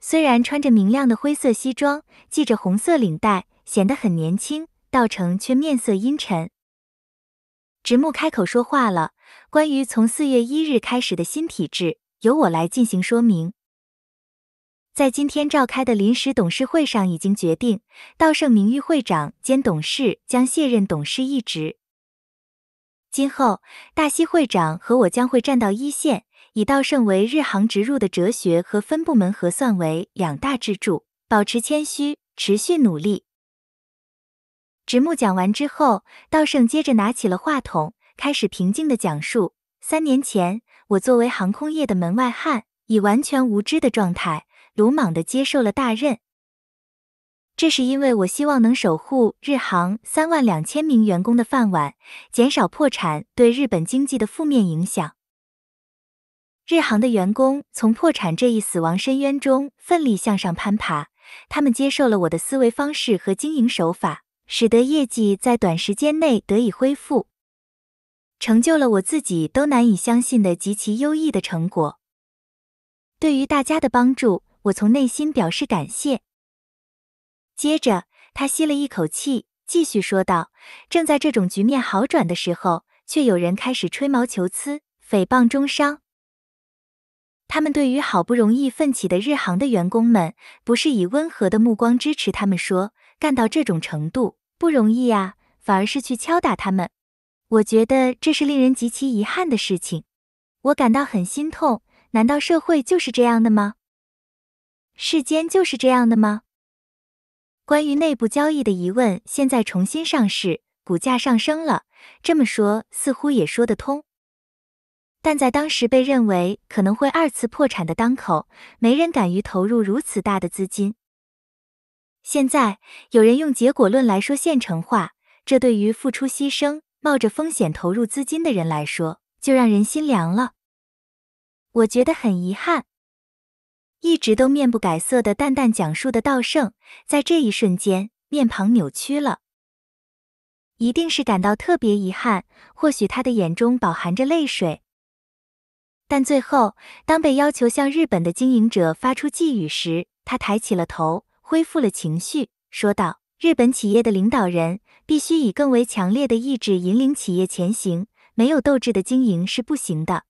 虽然穿着明亮的灰色西装，系着红色领带，显得很年轻，稻城却面色阴沉。直木开口说话了：“关于从四月一日开始的新体制，由我来进行说明。”在今天召开的临时董事会上，已经决定，稻盛名誉会长兼董事将卸任董事一职。今后，大西会长和我将会站到一线，以稻盛为日航植入的哲学和分部门核算为两大支柱，保持谦虚，持续努力。直木讲完之后，稻盛接着拿起了话筒，开始平静的讲述：三年前，我作为航空业的门外汉，以完全无知的状态。鲁莽地接受了大任，这是因为我希望能守护日航三万两千名员工的饭碗，减少破产对日本经济的负面影响。日航的员工从破产这一死亡深渊中奋力向上攀爬，他们接受了我的思维方式和经营手法，使得业绩在短时间内得以恢复，成就了我自己都难以相信的极其优异的成果。对于大家的帮助。我从内心表示感谢。接着，他吸了一口气，继续说道：“正在这种局面好转的时候，却有人开始吹毛求疵、诽谤中伤。他们对于好不容易奋起的日航的员工们，不是以温和的目光支持他们，说干到这种程度不容易呀，反而是去敲打他们。我觉得这是令人极其遗憾的事情，我感到很心痛。难道社会就是这样的吗？”世间就是这样的吗？关于内部交易的疑问，现在重新上市，股价上升了，这么说似乎也说得通。但在当时被认为可能会二次破产的当口，没人敢于投入如此大的资金。现在有人用结果论来说现成话，这对于付出牺牲、冒着风险投入资金的人来说，就让人心凉了。我觉得很遗憾。一直都面不改色的淡淡讲述的稻盛，在这一瞬间面庞扭曲了，一定是感到特别遗憾，或许他的眼中饱含着泪水。但最后，当被要求向日本的经营者发出寄语时，他抬起了头，恢复了情绪，说道：“日本企业的领导人必须以更为强烈的意志引领企业前行，没有斗志的经营是不行的。”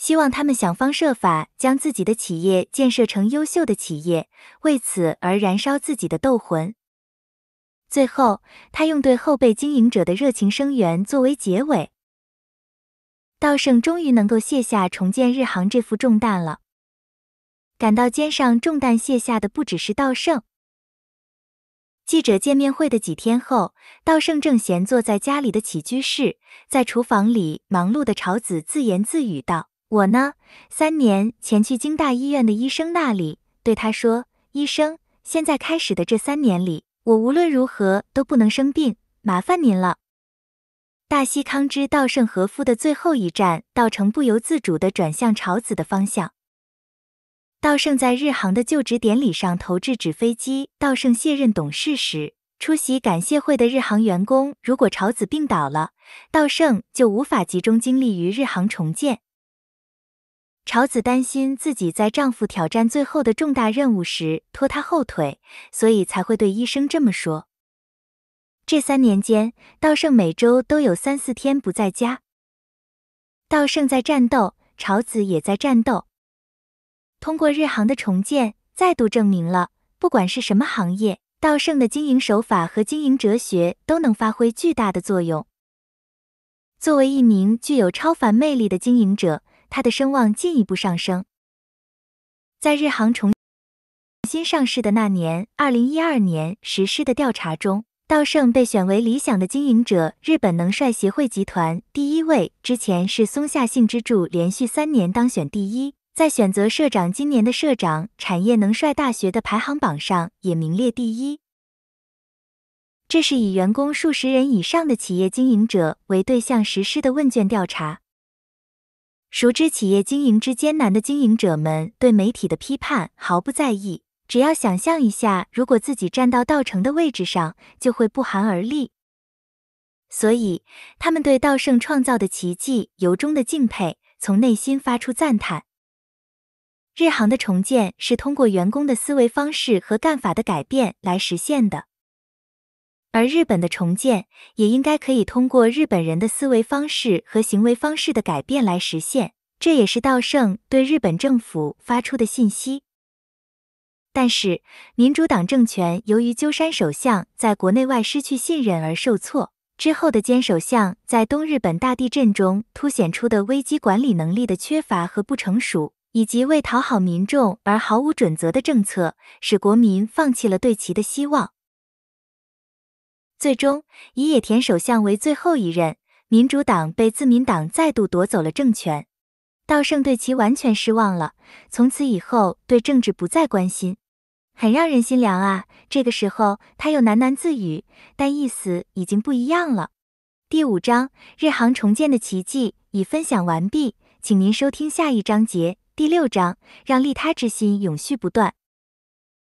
希望他们想方设法将自己的企业建设成优秀的企业，为此而燃烧自己的斗魂。最后，他用对后辈经营者的热情声援作为结尾。道圣终于能够卸下重建日航这副重担了。感到肩上重担卸下的不只是道圣。记者见面会的几天后，道圣正闲坐在家里的起居室，在厨房里忙碌的朝子自言自语道。我呢，三年前去京大医院的医生那里，对他说：“医生，现在开始的这三年里，我无论如何都不能生病，麻烦您了。”大西康之、稻盛和夫的最后一站，稻城不由自主地转向朝子的方向。稻盛在日航的就职典礼上投掷纸飞机，稻盛卸任董事时，出席感谢会的日航员工，如果朝子病倒了，稻盛就无法集中精力于日航重建。朝子担心自己在丈夫挑战最后的重大任务时拖他后腿，所以才会对医生这么说。这三年间，道胜每周都有三四天不在家。道胜在战斗，朝子也在战斗。通过日航的重建，再度证明了，不管是什么行业，道胜的经营手法和经营哲学都能发挥巨大的作用。作为一名具有超凡魅力的经营者。他的声望进一步上升。在日航重新上市的那年，二零一二年实施的调查中，稻盛被选为理想的经营者，日本能帅协会集团第一位。之前是松下幸之助连续三年当选第一。在选择社长，今年的社长产业能帅大学的排行榜上也名列第一。这是以员工数十人以上的企业经营者为对象实施的问卷调查。熟知企业经营之艰难的经营者们对媒体的批判毫不在意。只要想象一下，如果自己站到稻城的位置上，就会不寒而栗。所以，他们对稻盛创造的奇迹由衷的敬佩，从内心发出赞叹。日航的重建是通过员工的思维方式和干法的改变来实现的。而日本的重建也应该可以通过日本人的思维方式和行为方式的改变来实现，这也是稻盛对日本政府发出的信息。但是，民主党政权由于鸠山首相在国内外失去信任而受挫之后的菅首相在东日本大地震中凸显出的危机管理能力的缺乏和不成熟，以及为讨好民众而毫无准则的政策，使国民放弃了对其的希望。最终，以野田首相为最后一任，民主党被自民党再度夺走了政权。稻盛对其完全失望了，从此以后对政治不再关心，很让人心凉啊。这个时候，他又喃喃自语，但意思已经不一样了。第五章，日航重建的奇迹已分享完毕，请您收听下一章节。第六章，让利他之心永续不断。